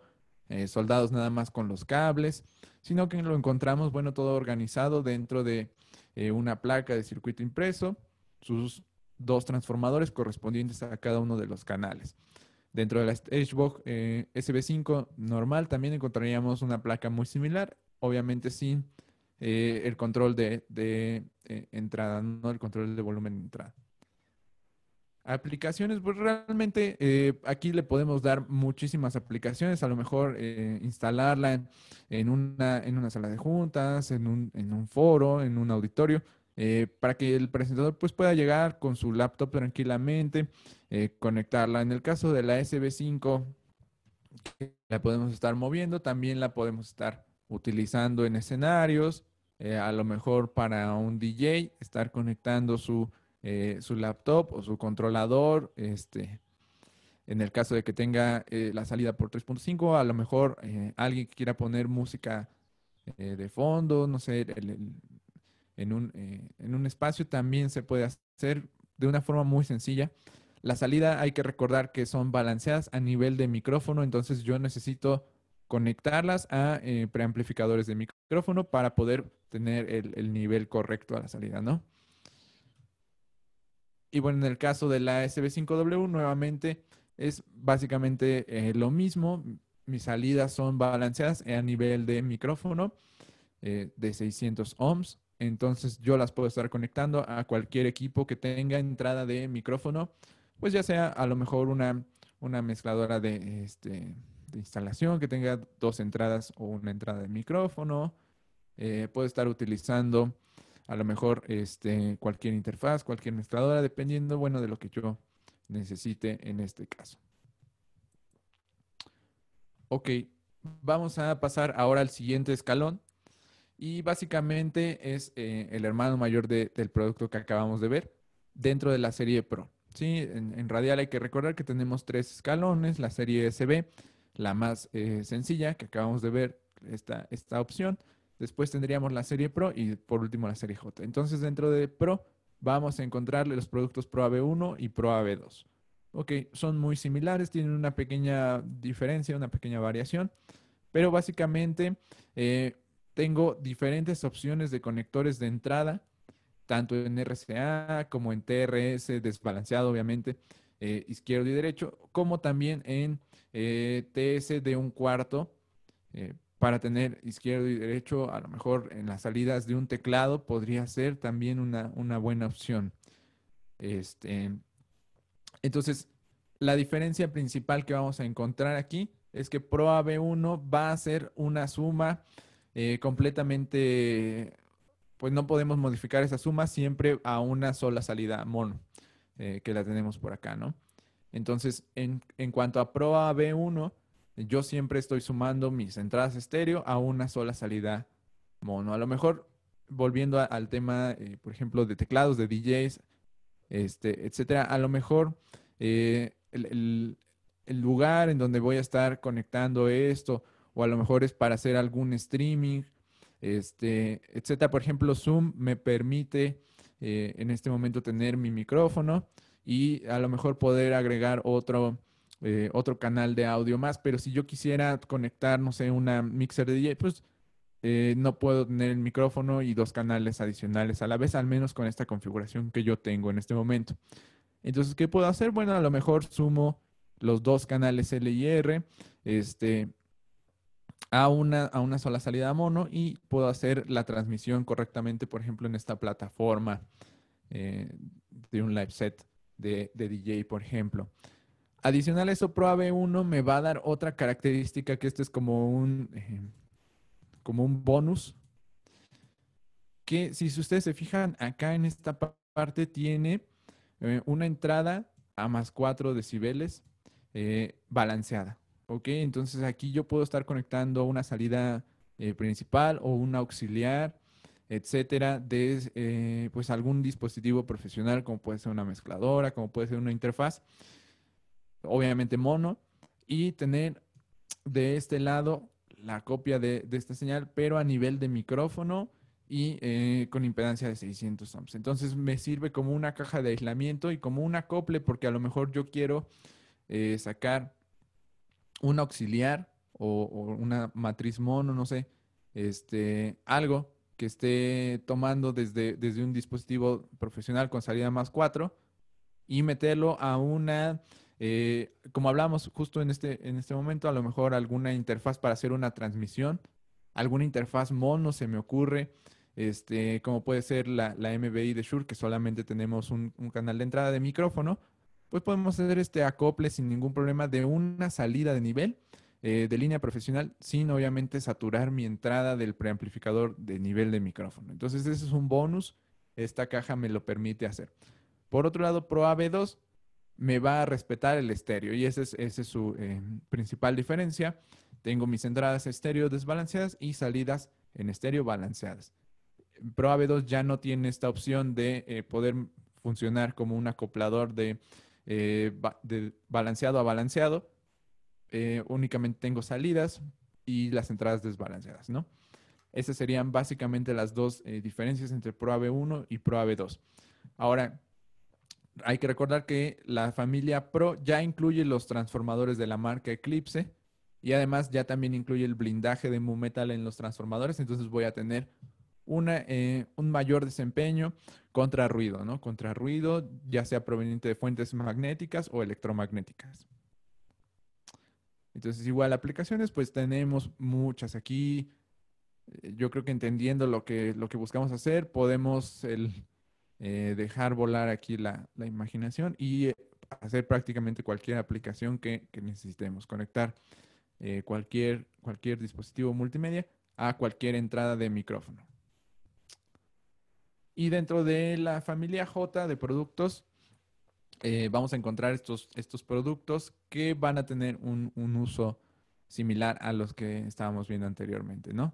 eh, soldados nada más con los cables, sino que lo encontramos, bueno, todo organizado dentro de eh, una placa de circuito impreso, sus dos transformadores correspondientes a cada uno de los canales. Dentro de la Stagebox eh, SB5 normal también encontraríamos una placa muy similar, obviamente sin el control de, de entrada, no el control de volumen de entrada. Aplicaciones, pues realmente eh, aquí le podemos dar muchísimas aplicaciones, a lo mejor eh, instalarla en, una, en una sala de juntas, en un, foro, en un auditorio, eh, para que el presentador pues pueda llegar con su laptop tranquilamente, conectarla. En el caso de la SB5, la podemos estar moviendo, también la podemos estar utilizando en escenarios, a lo mejor para un DJ, estar conectando su eh, su laptop o su controlador, este, en el caso de que tenga eh, la salida por 3.5, a lo mejor eh, alguien que quiera poner música de fondo, no sé, en, un, en un espacio también se puede hacer de una forma muy sencilla. La salida hay que recordar que son balanceadas a nivel de micrófono, entonces yo necesito conectarlas a preamplificadores de micrófono para poder tener el, nivel correcto a la salida, ¿no? Y bueno, en el caso de la SB5W, nuevamente es básicamente eh, lo mismo. Mis salidas son balanceadas a nivel de micrófono eh, de 600 ohms. Entonces yo las puedo estar conectando a cualquier equipo que tenga entrada de micrófono, pues ya sea a lo mejor una, una mezcladora de, este, instalación que tenga dos entradas o una entrada de micrófono. Eh, puedo estar utilizando a lo mejor este, cualquier interfaz, cualquier mezcladora, dependiendo, bueno, de lo que yo necesite en este caso. Ok, vamos a pasar ahora al siguiente escalón y básicamente es eh, el hermano mayor del producto que acabamos de ver dentro de la serie Pro. Sí, en, Radial hay que recordar que tenemos tres escalones, la serie SB, la más eh, sencilla que acabamos de ver, esta opción, después tendríamos la serie Pro y por último la serie J. Entonces dentro de Pro vamos a encontrarle los productos Pro AB1 y Pro AB2. Ok, son muy similares, tienen una pequeña diferencia, una pequeña variación, pero básicamente eh, tengo diferentes opciones de conectores de entrada, tanto en RCA como en TRS, desbalanceado obviamente, eh, izquierdo y derecho, como también en eh, TS de un cuarto, para tener izquierdo y derecho, a lo mejor en las salidas de un teclado podría ser también una, buena opción. Este, entonces, la diferencia principal que vamos a encontrar aquí es que b 1 va a ser una suma eh, completamente, pues no podemos modificar esa suma siempre a una sola salida mono, eh, que la tenemos por acá, ¿no? Entonces, en, cuanto a b 1 yo siempre estoy sumando mis entradas estéreo a una sola salida mono. A lo mejor, volviendo al tema, eh, por ejemplo, de teclados, de DJs, este, etcétera, a lo mejor eh, el, lugar en donde voy a estar conectando esto, o a lo mejor es para hacer algún streaming, este, etcétera. Por ejemplo, Zoom me permite eh, en este momento tener mi micrófono y a lo mejor poder agregar otro eh, otro canal de audio más, pero si yo quisiera conectar, no sé, una mixer de DJ, pues eh, no puedo tener el micrófono y dos canales adicionales a la vez, al menos con esta configuración que yo tengo en este momento. Entonces, ¿qué puedo hacer? Bueno, a lo mejor sumo los dos canales L y R este, a, una, a una sola salida mono y puedo hacer la transmisión correctamente, por ejemplo, en esta plataforma eh, de un live set de, de DJ, por ejemplo. Adicional a eso, Pro b 1 me va a dar otra característica que este es como un, eh, como un bonus. Que si ustedes se fijan, acá en esta parte tiene eh, una entrada a más 4 decibeles eh, balanceada. ¿Ok? Entonces aquí yo puedo estar conectando una salida principal o un auxiliar, etcétera, de pues algún dispositivo profesional, como puede ser una mezcladora, como puede ser una interfaz obviamente mono, y tener de este lado la copia de, esta señal, pero a nivel de micrófono y eh, con impedancia de 600 ohms. Entonces me sirve como una caja de aislamiento y como un acople, porque a lo mejor yo quiero eh, sacar un auxiliar o, una matriz mono, no sé, este, algo que esté tomando desde, desde un dispositivo profesional con salida más 4 y meterlo a una eh, como hablamos justo en este, en este momento, a lo mejor alguna interfaz para hacer una transmisión, alguna interfaz mono se me ocurre, este, como puede ser la, la MBI de Shure, que solamente tenemos un, canal de entrada de micrófono, pues podemos hacer este acople sin ningún problema de una salida de nivel eh, de línea profesional, sin obviamente saturar mi entrada del preamplificador de nivel de micrófono. Entonces ese es un bonus, esta caja me lo permite hacer. Por otro lado, Pro ab 2 me va a respetar el estéreo y esa es, ese es su eh, principal diferencia. Tengo mis entradas estéreo desbalanceadas y salidas en estéreo balanceadas. Pro 2 ya no tiene esta opción de eh, poder funcionar como un acoplador de, eh, balanceado a balanceado. únicamente tengo salidas y las entradas desbalanceadas, ¿no? Esas serían básicamente las dos diferencias entre Pro 1 y Pro 2 Ahora, hay que recordar que la familia Pro ya incluye los transformadores de la marca Eclipse y además ya también incluye el blindaje de MuMetal en los transformadores, entonces voy a tener eh, un mayor desempeño contra ruido, ¿no? Contra ruido, ya sea proveniente de fuentes magnéticas o electromagnéticas. Entonces, igual aplicaciones, pues tenemos muchas aquí. Eh, yo creo que entendiendo lo que, lo que buscamos hacer, podemos el, eh, dejar volar aquí la, imaginación y eh, hacer prácticamente cualquier aplicación que, necesitemos, conectar eh, cualquier, cualquier dispositivo multimedia a cualquier entrada de micrófono. Y dentro de la familia J de productos, vamos a encontrar estos, estos productos que van a tener un, un uso similar a los que estábamos viendo anteriormente, ¿no?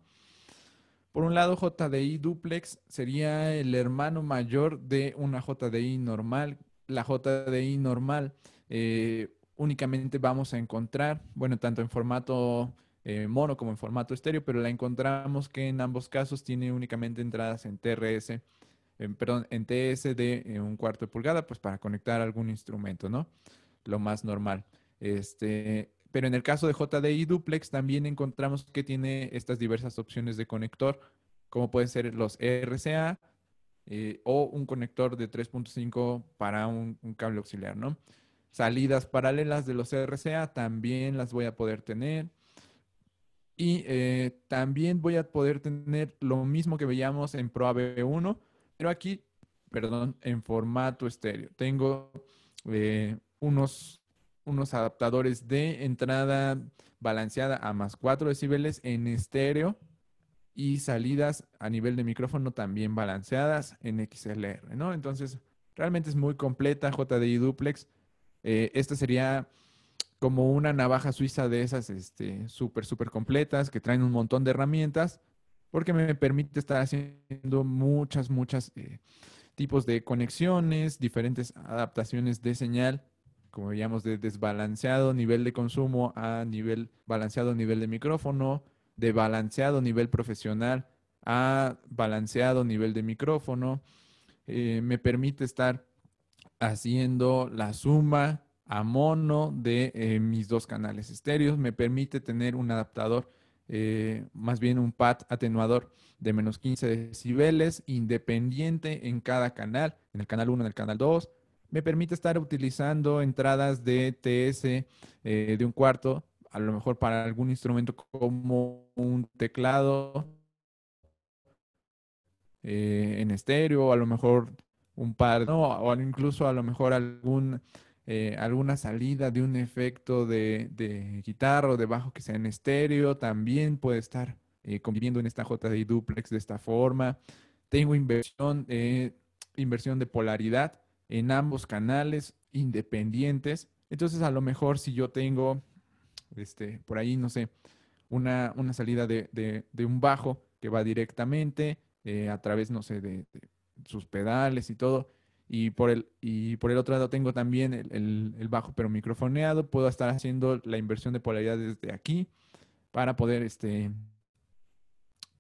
Por un lado, JDI duplex sería el hermano mayor de una JDI normal. La JDI normal eh, únicamente vamos a encontrar, bueno, tanto en formato eh, mono como en formato estéreo, pero la encontramos que en ambos casos tiene únicamente entradas en TRS, eh, perdón, en TS de un cuarto de pulgada, pues para conectar algún instrumento, ¿no? Lo más normal. Este, pero en el caso de JDI Duplex también encontramos que tiene estas diversas opciones de conector, como pueden ser los RCA eh, o un conector de 3.5 para un, cable auxiliar, ¿no? Salidas paralelas de los RCA también las voy a poder tener. Y eh, también voy a poder tener lo mismo que veíamos en ProAV1, pero aquí, perdón, en formato estéreo. Tengo eh, unos unos adaptadores de entrada balanceada a más 4 decibeles en estéreo y salidas a nivel de micrófono también balanceadas en XLR, ¿no? Entonces, realmente es muy completa JDI Duplex. Eh, esta sería como una navaja suiza de esas este, súper, súper completas que traen un montón de herramientas porque me permite estar haciendo muchas, muchas eh, tipos de conexiones, diferentes adaptaciones de señal como veíamos, de desbalanceado nivel de consumo a nivel balanceado nivel de micrófono, de balanceado nivel profesional a balanceado nivel de micrófono. Eh, me permite estar haciendo la suma a mono de eh, mis dos canales estéreos. Me permite tener un adaptador, eh, más bien un pad atenuador de menos 15 decibeles, independiente en cada canal, en el canal 1, en el canal 2, me permite estar utilizando entradas de TS eh, de un cuarto, a lo mejor para algún instrumento como un teclado eh, en estéreo, a lo mejor un par, ¿no? o incluso a lo mejor algún, eh, alguna salida de un efecto de, guitarra o de bajo que sea en estéreo, también puede estar conviviendo en esta JDI duplex de esta forma. Tengo inversión, inversión de polaridad en ambos canales independientes. Entonces, a lo mejor si yo tengo, este, por ahí, no sé, una, salida de, un bajo que va directamente eh, a través, no sé, de, sus pedales y todo. Y por el, y por el otro lado tengo también el, bajo pero microfoneado. Puedo estar haciendo la inversión de polaridad desde aquí para poder este,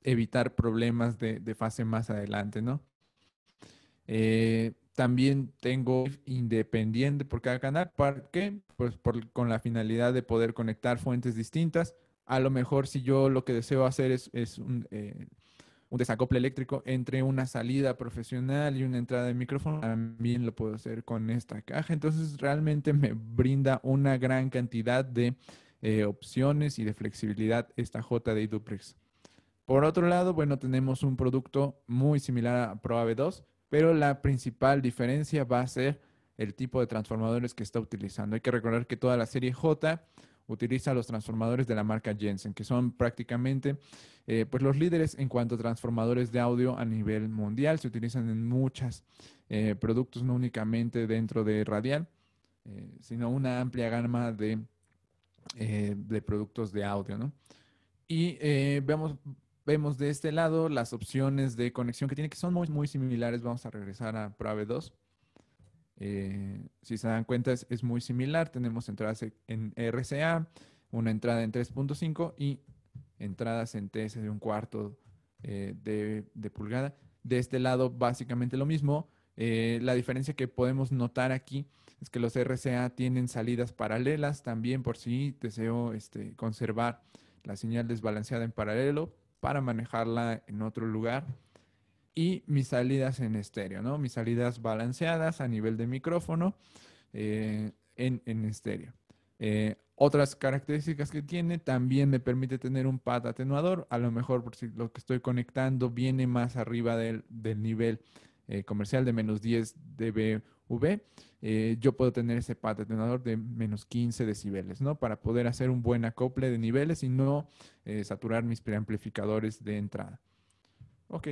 evitar problemas de, de fase más adelante, ¿no? Eh, también tengo independiente pues, por cada canal. ¿Para qué? Pues con la finalidad de poder conectar fuentes distintas. A lo mejor si yo lo que deseo hacer es, eh, un, desacople eléctrico entre una salida profesional y una entrada de micrófono, también lo puedo hacer con esta caja. Entonces realmente me brinda una gran cantidad de eh, opciones y de flexibilidad esta JD Duplex. Por otro lado, bueno, tenemos un producto muy similar a Pro 2 pero la principal diferencia va a ser el tipo de transformadores que está utilizando. Hay que recordar que toda la serie J utiliza los transformadores de la marca Jensen, que son prácticamente eh, pues los líderes en cuanto a transformadores de audio a nivel mundial. Se utilizan en muchos eh, productos, no únicamente dentro de radial, eh, sino una amplia gama de, de productos de audio. ¿no? Y vemos vemos de este lado las opciones de conexión que tiene, que son muy, muy similares. Vamos a regresar a prove eh, 2. si se dan cuenta, es, muy similar. Tenemos entradas en RCA, una entrada en 3.5 y entradas en TS de un cuarto eh, de, pulgada. De este lado, básicamente lo mismo. Eh, la diferencia que podemos notar aquí es que los RCA tienen salidas paralelas también por si deseo este, conservar la señal desbalanceada en paralelo para manejarla en otro lugar. Y mis salidas en estéreo, ¿no? Mis salidas balanceadas a nivel de micrófono eh, en, en, estéreo. Eh, otras características que tiene, también me permite tener un pad atenuador, a lo mejor por si lo que estoy conectando viene más arriba del, del nivel eh, comercial de menos 10 dBV, eh, yo puedo tener ese pad de menos 15 decibeles, ¿no? Para poder hacer un buen acople de niveles y no eh, saturar mis preamplificadores de entrada. Ok.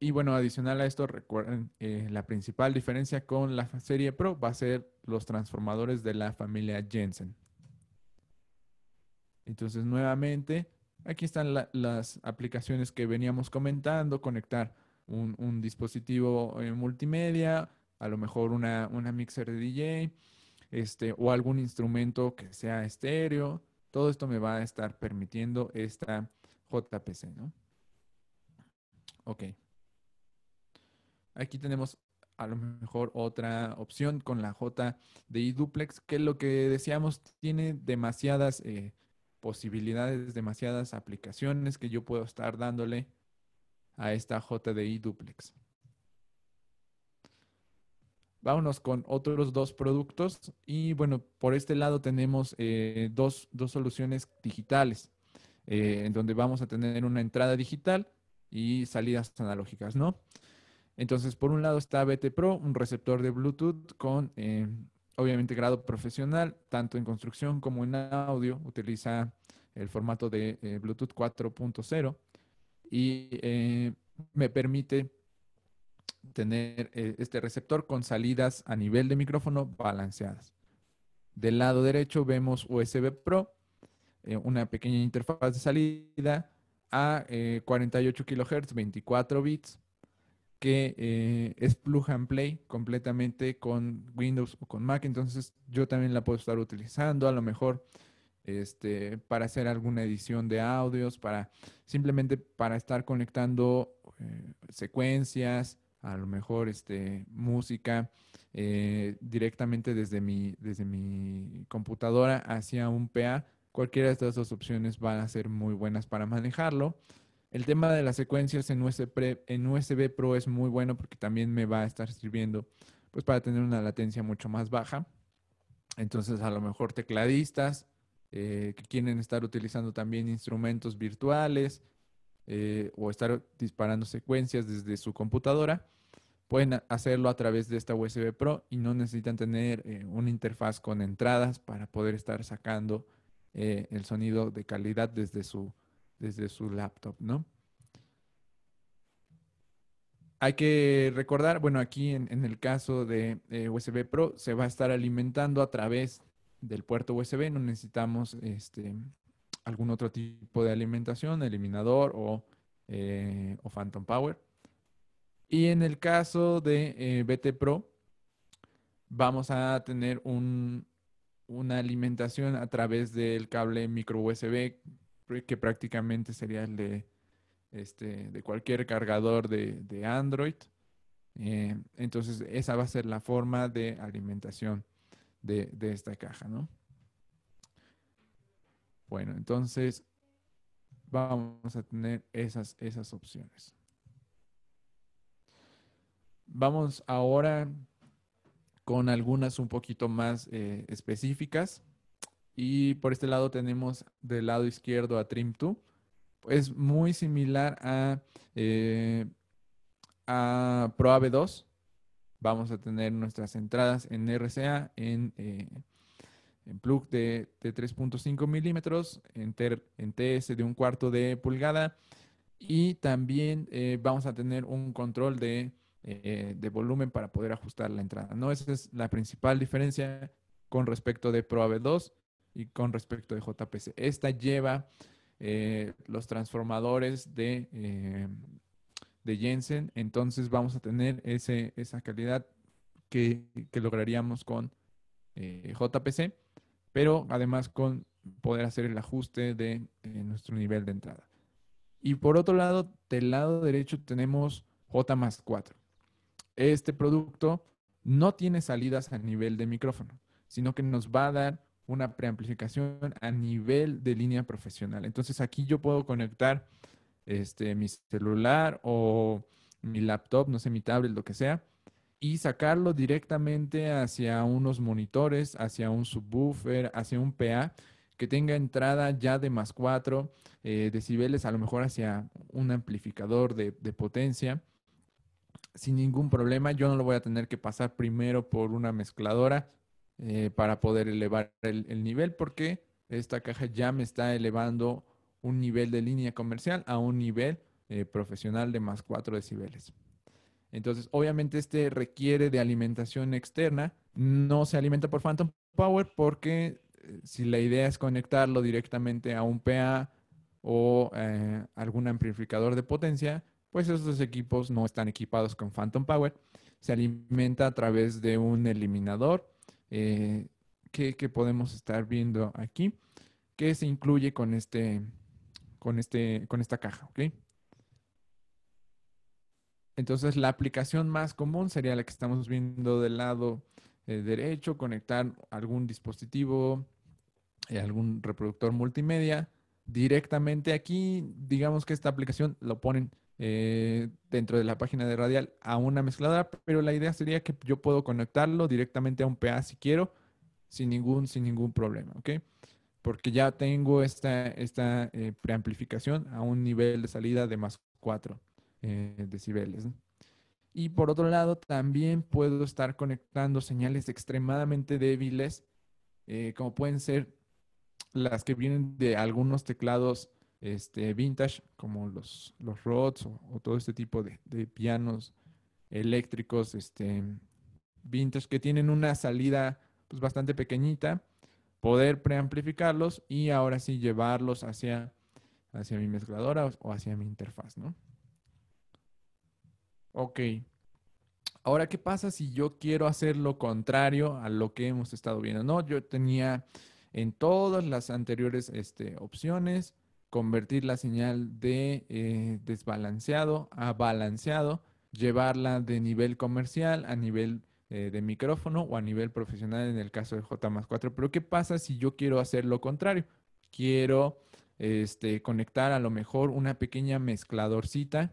Y bueno, adicional a esto, recuerden, la principal diferencia con la serie Pro va a ser los transformadores de la familia Jensen. Entonces, nuevamente, aquí están las aplicaciones que veníamos comentando, conectar un, dispositivo eh, multimedia, a lo mejor una, mixer de DJ, este, o algún instrumento que sea estéreo. Todo esto me va a estar permitiendo esta JPC, ¿no? Ok. Aquí tenemos a lo mejor otra opción con la J de iDuplex, que es lo que decíamos, tiene demasiadas eh, posibilidades, demasiadas aplicaciones que yo puedo estar dándole a esta JDI duplex. Vámonos con otros dos productos y bueno, por este lado tenemos eh, dos, soluciones digitales, eh, en donde vamos a tener una entrada digital y salidas analógicas, ¿no? Entonces, por un lado está BT Pro, un receptor de Bluetooth con eh, obviamente grado profesional, tanto en construcción como en audio, utiliza el formato de Bluetooth 4.0 y eh, me permite tener eh, este receptor con salidas a nivel de micrófono balanceadas. Del lado derecho vemos USB Pro, eh, una pequeña interfaz de salida a 48 kHz, 24 bits, que es plug and play completamente con Windows o con Mac. Entonces yo también la puedo estar utilizando, a lo mejor este, para hacer alguna edición de audios, para simplemente para estar conectando eh, secuencias, a lo mejor este, música eh, directamente desde mi, desde mi computadora hacia un PA. Cualquiera de estas dos opciones van a ser muy buenas para manejarlo. El tema de las secuencias en USB, en USB Pro es muy bueno porque también me va a estar sirviendo pues, para tener una latencia mucho más baja. Entonces, a lo mejor tecladistas, eh, que quieren estar utilizando también instrumentos virtuales eh, o estar disparando secuencias desde su computadora, pueden hacerlo a través de esta USB Pro y no necesitan tener eh, una interfaz con entradas para poder estar sacando el sonido de calidad desde su, desde su laptop, ¿no? Hay que recordar, bueno, aquí en, el caso de USB Pro se va a estar alimentando a través del puerto USB, no necesitamos este, algún otro tipo de alimentación, eliminador eh, o, Phantom Power. Y en el caso de eh, BT Pro, vamos a tener una alimentación a través del cable micro USB, que prácticamente sería el de, este, de cualquier cargador de, Android. Eh, entonces, esa va a ser la forma de alimentación de, esta caja, ¿no? Bueno, entonces vamos a tener esas, esas opciones. Vamos ahora con algunas un poquito más eh, específicas. Y por este lado tenemos del lado izquierdo a Trim 2. Es muy similar a, eh, a 2 vamos a tener nuestras entradas en RCA, en, eh, en plug de, 3.5 milímetros, en, TS de un cuarto de pulgada y también eh, vamos a tener un control eh, de, volumen para poder ajustar la entrada. ¿no? Esa es la principal diferencia con respecto de ProAV2 y con respecto de JPC. Esta lleva los transformadores de de Jensen, entonces vamos a tener ese, esa calidad que, lograríamos con eh, JPC, pero además con poder hacer el ajuste de, nuestro nivel de entrada. Y por otro lado, del lado derecho tenemos J 4. Este producto no tiene salidas a nivel de micrófono, sino que nos va a dar una preamplificación a nivel de línea profesional. Entonces aquí yo puedo conectar este, mi celular o mi laptop, no sé, mi tablet, lo que sea, y sacarlo directamente hacia unos monitores, hacia un subwoofer, hacia un PA que tenga entrada ya de más 4 eh, decibeles, a lo mejor hacia un amplificador de, potencia sin ningún problema. Yo no lo voy a tener que pasar primero por una mezcladora eh, para poder elevar el, nivel porque esta caja ya me está elevando un nivel de línea comercial a un nivel eh, profesional de más 4 decibeles. Entonces, obviamente este requiere de alimentación externa. No se alimenta por Phantom Power porque eh, si la idea es conectarlo directamente a un PA o eh, algún amplificador de potencia, pues esos equipos no están equipados con Phantom Power. Se alimenta a través de un eliminador que podemos estar viendo aquí, que se incluye con este con, este, con esta caja, ¿ok? Entonces, la aplicación más común sería la que estamos viendo del lado eh, derecho, conectar algún dispositivo, eh, algún reproductor multimedia directamente aquí. Digamos que esta aplicación lo ponen eh, dentro de la página de Radial a una mezcladora, pero la idea sería que yo puedo conectarlo directamente a un PA si quiero, sin ningún, sin ningún problema, ¿ok? porque ya tengo esta, esta eh, preamplificación a un nivel de salida de más 4 eh, decibeles. Y por otro lado, también puedo estar conectando señales extremadamente débiles, eh, como pueden ser las que vienen de algunos teclados este, vintage, como los, los o, todo este tipo de, pianos eléctricos este, vintage que tienen una salida pues, bastante pequeñita poder preamplificarlos y ahora sí llevarlos hacia, hacia mi mezcladora o hacia mi interfaz, ¿no? Ok. Ahora, ¿qué pasa si yo quiero hacer lo contrario a lo que hemos estado viendo? No, yo tenía en todas las anteriores este, opciones convertir la señal de eh, desbalanceado a balanceado, llevarla de nivel comercial a nivel eh, de micrófono o a nivel profesional en el caso del J más 4. Pero ¿qué pasa si yo quiero hacer lo contrario? Quiero este, conectar a lo mejor una pequeña mezcladorcita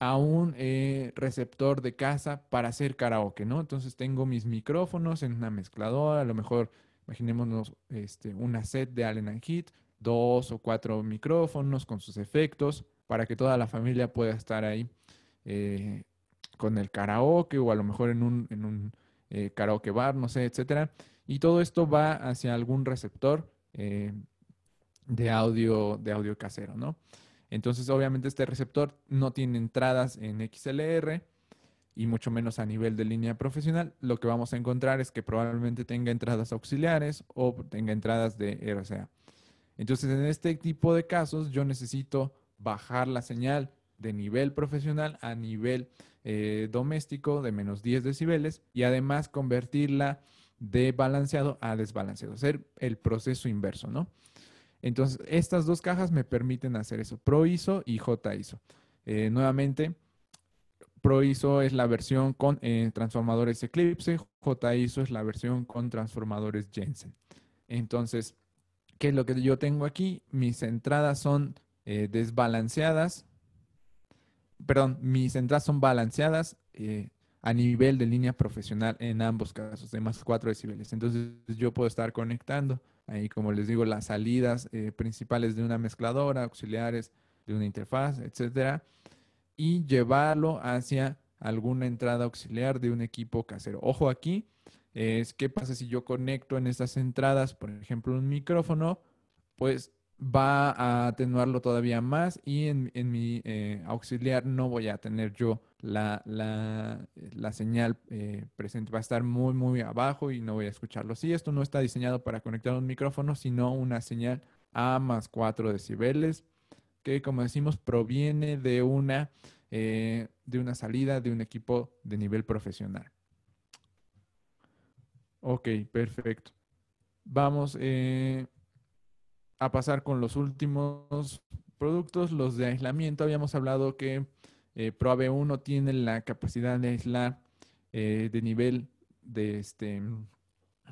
a un eh, receptor de casa para hacer karaoke, ¿no? Entonces tengo mis micrófonos en una mezcladora, a lo mejor imaginémonos este, una set de Allen and Heath, dos o cuatro micrófonos con sus efectos para que toda la familia pueda estar ahí eh, con el karaoke o a lo mejor en un, eh, karaoke bar, no sé, etcétera. Y todo esto va hacia algún receptor eh, de audio, de audio casero, ¿no? Entonces, obviamente, este receptor no tiene entradas en XLR y mucho menos a nivel de línea profesional. Lo que vamos a encontrar es que probablemente tenga entradas auxiliares o tenga entradas de RCA. Entonces, en este tipo de casos, yo necesito bajar la señal de nivel profesional a nivel eh, doméstico de menos 10 decibeles y además convertirla de balanceado a desbalanceado, hacer el proceso inverso, ¿no? Entonces, estas dos cajas me permiten hacer eso, ProISO y J ISO. Eh, nuevamente, ProISO es la versión con eh, transformadores Eclipse, J ISO es la versión con transformadores Jensen. Entonces, ¿qué es lo que yo tengo aquí? Mis entradas son desbalanceadas perdón, mis entradas son balanceadas eh, a nivel de línea profesional en ambos casos, de más 4 decibeles. Entonces yo puedo estar conectando ahí, como les digo, las salidas eh, principales de una mezcladora, auxiliares, de una interfaz, etcétera, y llevarlo hacia alguna entrada auxiliar de un equipo casero. Ojo aquí, es qué pasa si yo conecto en estas entradas, por ejemplo, un micrófono, pues va a atenuarlo todavía más y en, mi eh, auxiliar no voy a tener yo la, señal eh, presente. Va a estar muy, muy abajo y no voy a escucharlo. Sí, esto no está diseñado para conectar un micrófono, sino una señal a más 4 decibeles que, como decimos, proviene de una, eh, de una salida de un equipo de nivel profesional. Ok, perfecto. Vamos a pasar con los últimos productos, los de aislamiento. Habíamos hablado que eh, uno 1 tiene la capacidad de aislar eh, de nivel de este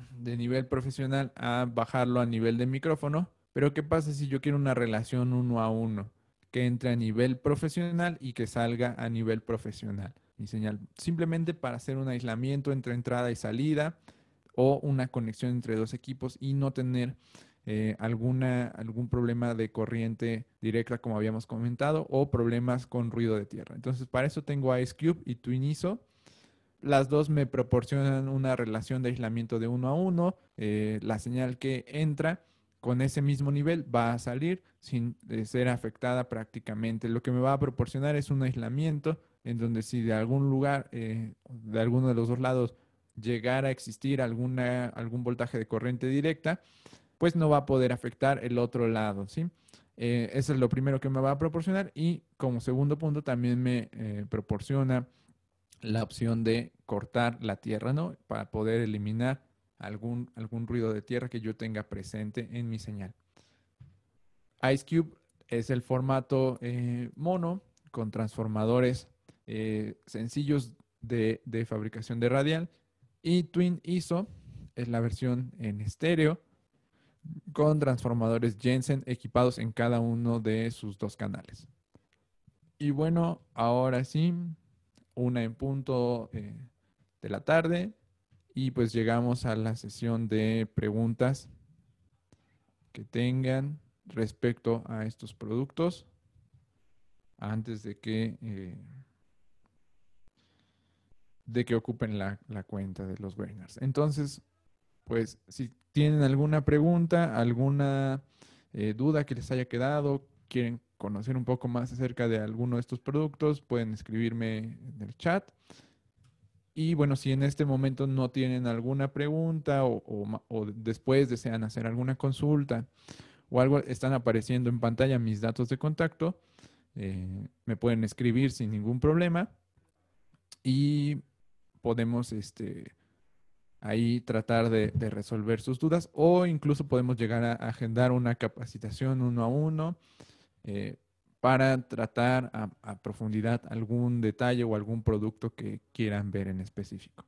de nivel profesional a bajarlo a nivel de micrófono. Pero ¿qué pasa si yo quiero una relación uno a uno? Que entre a nivel profesional y que salga a nivel profesional. Mi señal. Simplemente para hacer un aislamiento entre entrada y salida o una conexión entre dos equipos y no tener eh, alguna, algún problema de corriente directa, como habíamos comentado, o problemas con ruido de tierra. Entonces, para eso tengo Ice Cube y Twiniso. Las dos me proporcionan una relación de aislamiento de uno a uno. Eh, la señal que entra con ese mismo nivel va a salir sin eh, ser afectada prácticamente. Lo que me va a proporcionar es un aislamiento en donde si de algún lugar, de alguno de los dos lados, llegara a existir alguna, algún voltaje de corriente directa, pues no va a poder afectar el otro lado, ¿sí? Eh, eso es lo primero que me va a proporcionar y como segundo punto también me eh, proporciona la opción de cortar la tierra, ¿no? Para poder eliminar algún, algún ruido de tierra que yo tenga presente en mi señal. Ice Cube es el formato eh, mono con transformadores sencillos de, de fabricación de radial y Twin ISO es la versión en estéreo con transformadores Jensen equipados en cada uno de sus dos canales. Y bueno, ahora sí, una en punto eh, de la tarde y pues llegamos a la sesión de preguntas que tengan respecto a estos productos antes de que eh, de que ocupen la, la cuenta de los webinars. Entonces, pues si tienen alguna pregunta, alguna eh, duda que les haya quedado, quieren conocer un poco más acerca de alguno de estos productos, pueden escribirme en el chat. Y bueno, si en este momento no tienen alguna pregunta o, después desean hacer alguna consulta o algo, están apareciendo en pantalla mis datos de contacto, eh, me pueden escribir sin ningún problema y podemos este, ahí tratar de, resolver sus dudas o incluso podemos llegar a agendar una capacitación uno a uno eh, para tratar a, profundidad algún detalle o algún producto que quieran ver en específico.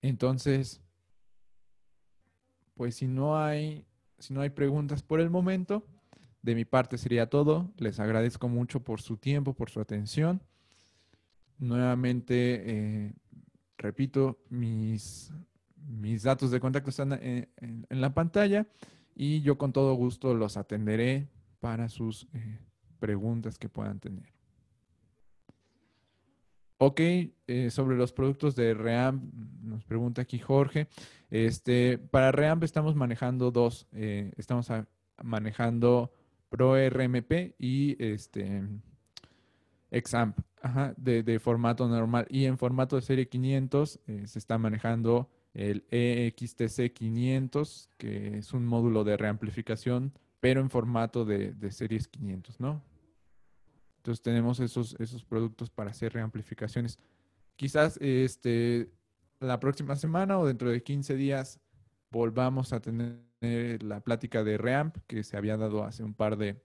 Entonces, pues si no hay, si no hay preguntas por el momento, de mi parte sería todo. Les agradezco mucho por su tiempo, por su atención. Nuevamente, eh, repito, mis mis datos de contacto están eh, en, la pantalla y yo con todo gusto los atenderé para sus eh, preguntas que puedan tener. Ok, eh, sobre los productos de REAMP, nos pregunta aquí Jorge. Este, para REAMP estamos manejando dos. estamos manejando ProRMP y este, de, formato normal. Y en formato de serie 500 se está manejando el EXTC500, que es un módulo de reamplificación, pero en formato de, series 500, ¿no? Entonces tenemos esos, esos productos para hacer reamplificaciones. Quizás este, la próxima semana o dentro de 15 días volvamos a tener la plática de REAMP que se había dado hace un par de,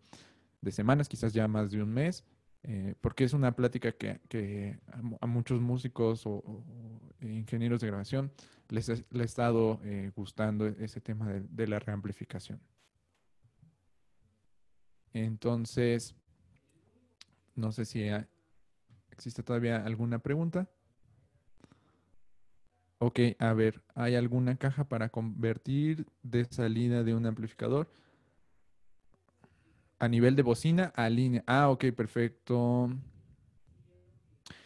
semanas, quizás ya más de un mes, eh, porque es una plática que, a, muchos músicos o ingenieros de grabación les, les ha estado eh, gustando e-, ese tema de, la reamplificación. Entonces, no sé si existe todavía alguna pregunta. Ok, a ver, ¿hay alguna caja para convertir de salida de un amplificador? A nivel de bocina, a línea. Ah, ok, perfecto.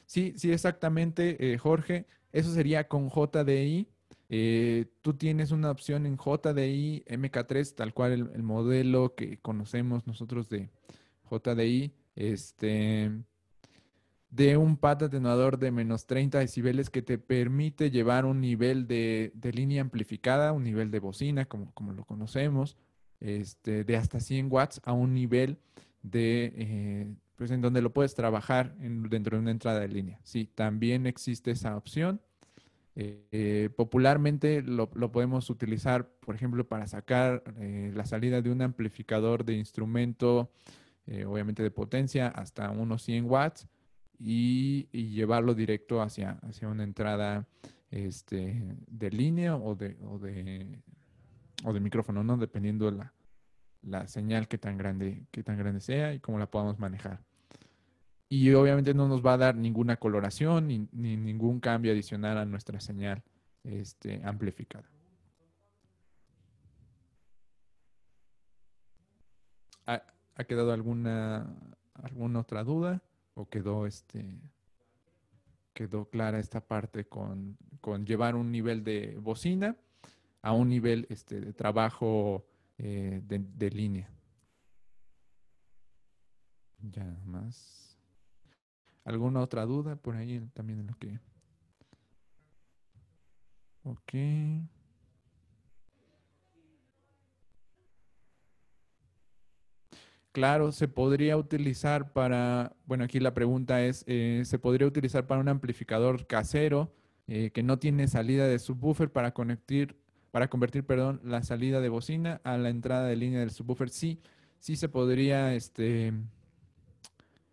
Sí, sí, exactamente, eh, Jorge. Eso sería con JDI eh, tú tienes una opción en JDI MK3, tal cual el, modelo que conocemos nosotros de JDI, este, de un pad atenuador de menos 30 decibeles que te permite llevar un nivel de, línea amplificada, un nivel de bocina, como, lo conocemos, este, de hasta 100 watts a un nivel de, eh, pues, en donde lo puedes trabajar dentro de una entrada de línea. Sí, también existe esa opción. Eh, popularmente lo, podemos utilizar, por ejemplo, para sacar eh, la salida de un amplificador de instrumento, eh, obviamente de potencia, hasta unos 100 watts y, llevarlo directo hacia, hacia una entrada este, de línea o de, o de, o de micrófono, ¿no? Dependiendo la, la señal que tan grande, que tan grande sea y cómo la podamos manejar y obviamente no nos va a dar ninguna coloración ni, ningún cambio adicional a nuestra señal este, amplificada. ¿Ha, quedado alguna, alguna otra duda o quedó, este, quedó clara esta parte con, llevar un nivel de bocina a un nivel este, de trabajo eh, de, de línea? Ya más. ¿Alguna otra duda por ahí también en lo que... Ok. Claro, se podría utilizar para, bueno, aquí la pregunta es, eh, ¿se podría utilizar para un amplificador casero eh, que no tiene salida de subwoofer para conectar, para convertir, perdón, la salida de bocina a la entrada de línea del subwoofer? Sí, sí se podría, este,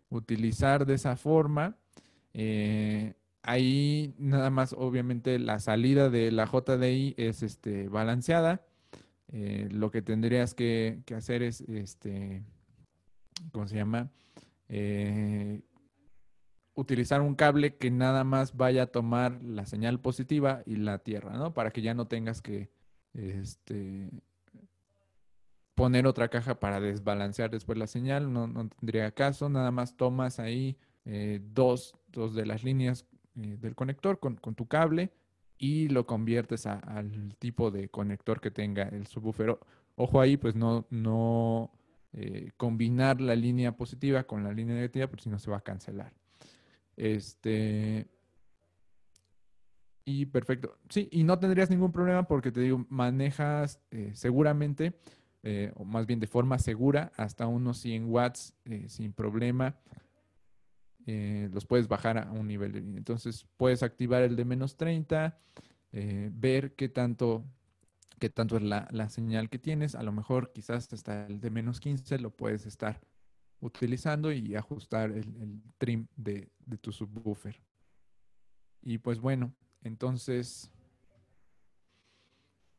utilizar de esa forma. Eh, ahí nada más, obviamente, la salida de la JDI es este, balanceada. Eh, lo que tendrías que, hacer es, este, ¿cómo se llama? Eh, utilizar un cable que nada más vaya a tomar la señal positiva y la tierra, ¿no? Para que ya no tengas que este, poner otra caja para desbalancear después la señal, no, tendría caso, nada más tomas ahí eh, dos, de las líneas eh, del conector con, tu cable y lo conviertes al tipo de conector que tenga el subwoofer. Ojo ahí, pues no, no eh, combinar la línea positiva con la línea negativa, porque si no se va a cancelar. Este, y perfecto. Sí, y no tendrías ningún problema porque te digo, manejas seguramente eh, o más bien de forma segura, hasta unos 100 watts eh, sin problema. Eh, los puedes bajar a un nivel. Entonces puedes activar el de menos 30, ver qué tanto, qué tanto es la, señal que tienes. A lo mejor quizás hasta el de menos 15 lo puedes estar utilizando y ajustar el, trim de, de tu subwoofer. Y pues bueno, entonces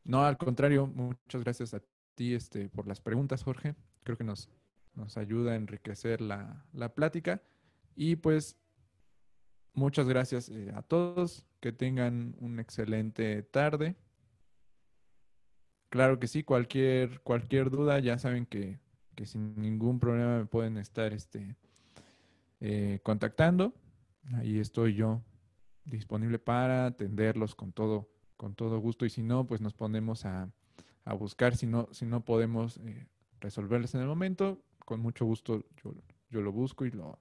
no, al contrario, muchas gracias a ti este, por las preguntas, Jorge. Creo que nos, nos ayuda a enriquecer la, plática. Y pues muchas gracias eh, a todos. Que tengan una excelente tarde. Claro que sí, cualquier, cualquier duda, ya saben que, sin ningún problema me pueden estar este, eh, contactando. Ahí estoy yo disponible para atenderlos con todo, con todo gusto. Y si no, pues nos ponemos a, a buscar. Si no, si no podemos eh, resolverles en el momento, con mucho gusto yo, yo lo busco y lo,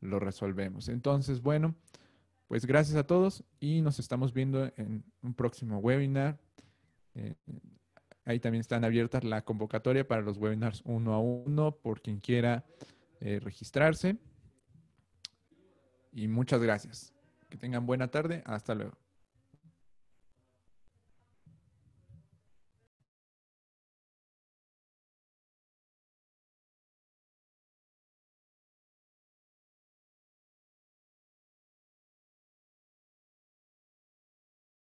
lo resolvemos. Entonces, bueno, pues gracias a todos y nos estamos viendo en un próximo webinar. Eh, ahí también están abiertas la convocatoria para los webinars uno a uno por quien quiera eh, registrarse. Y muchas gracias. Que tengan buena tarde. Hasta luego.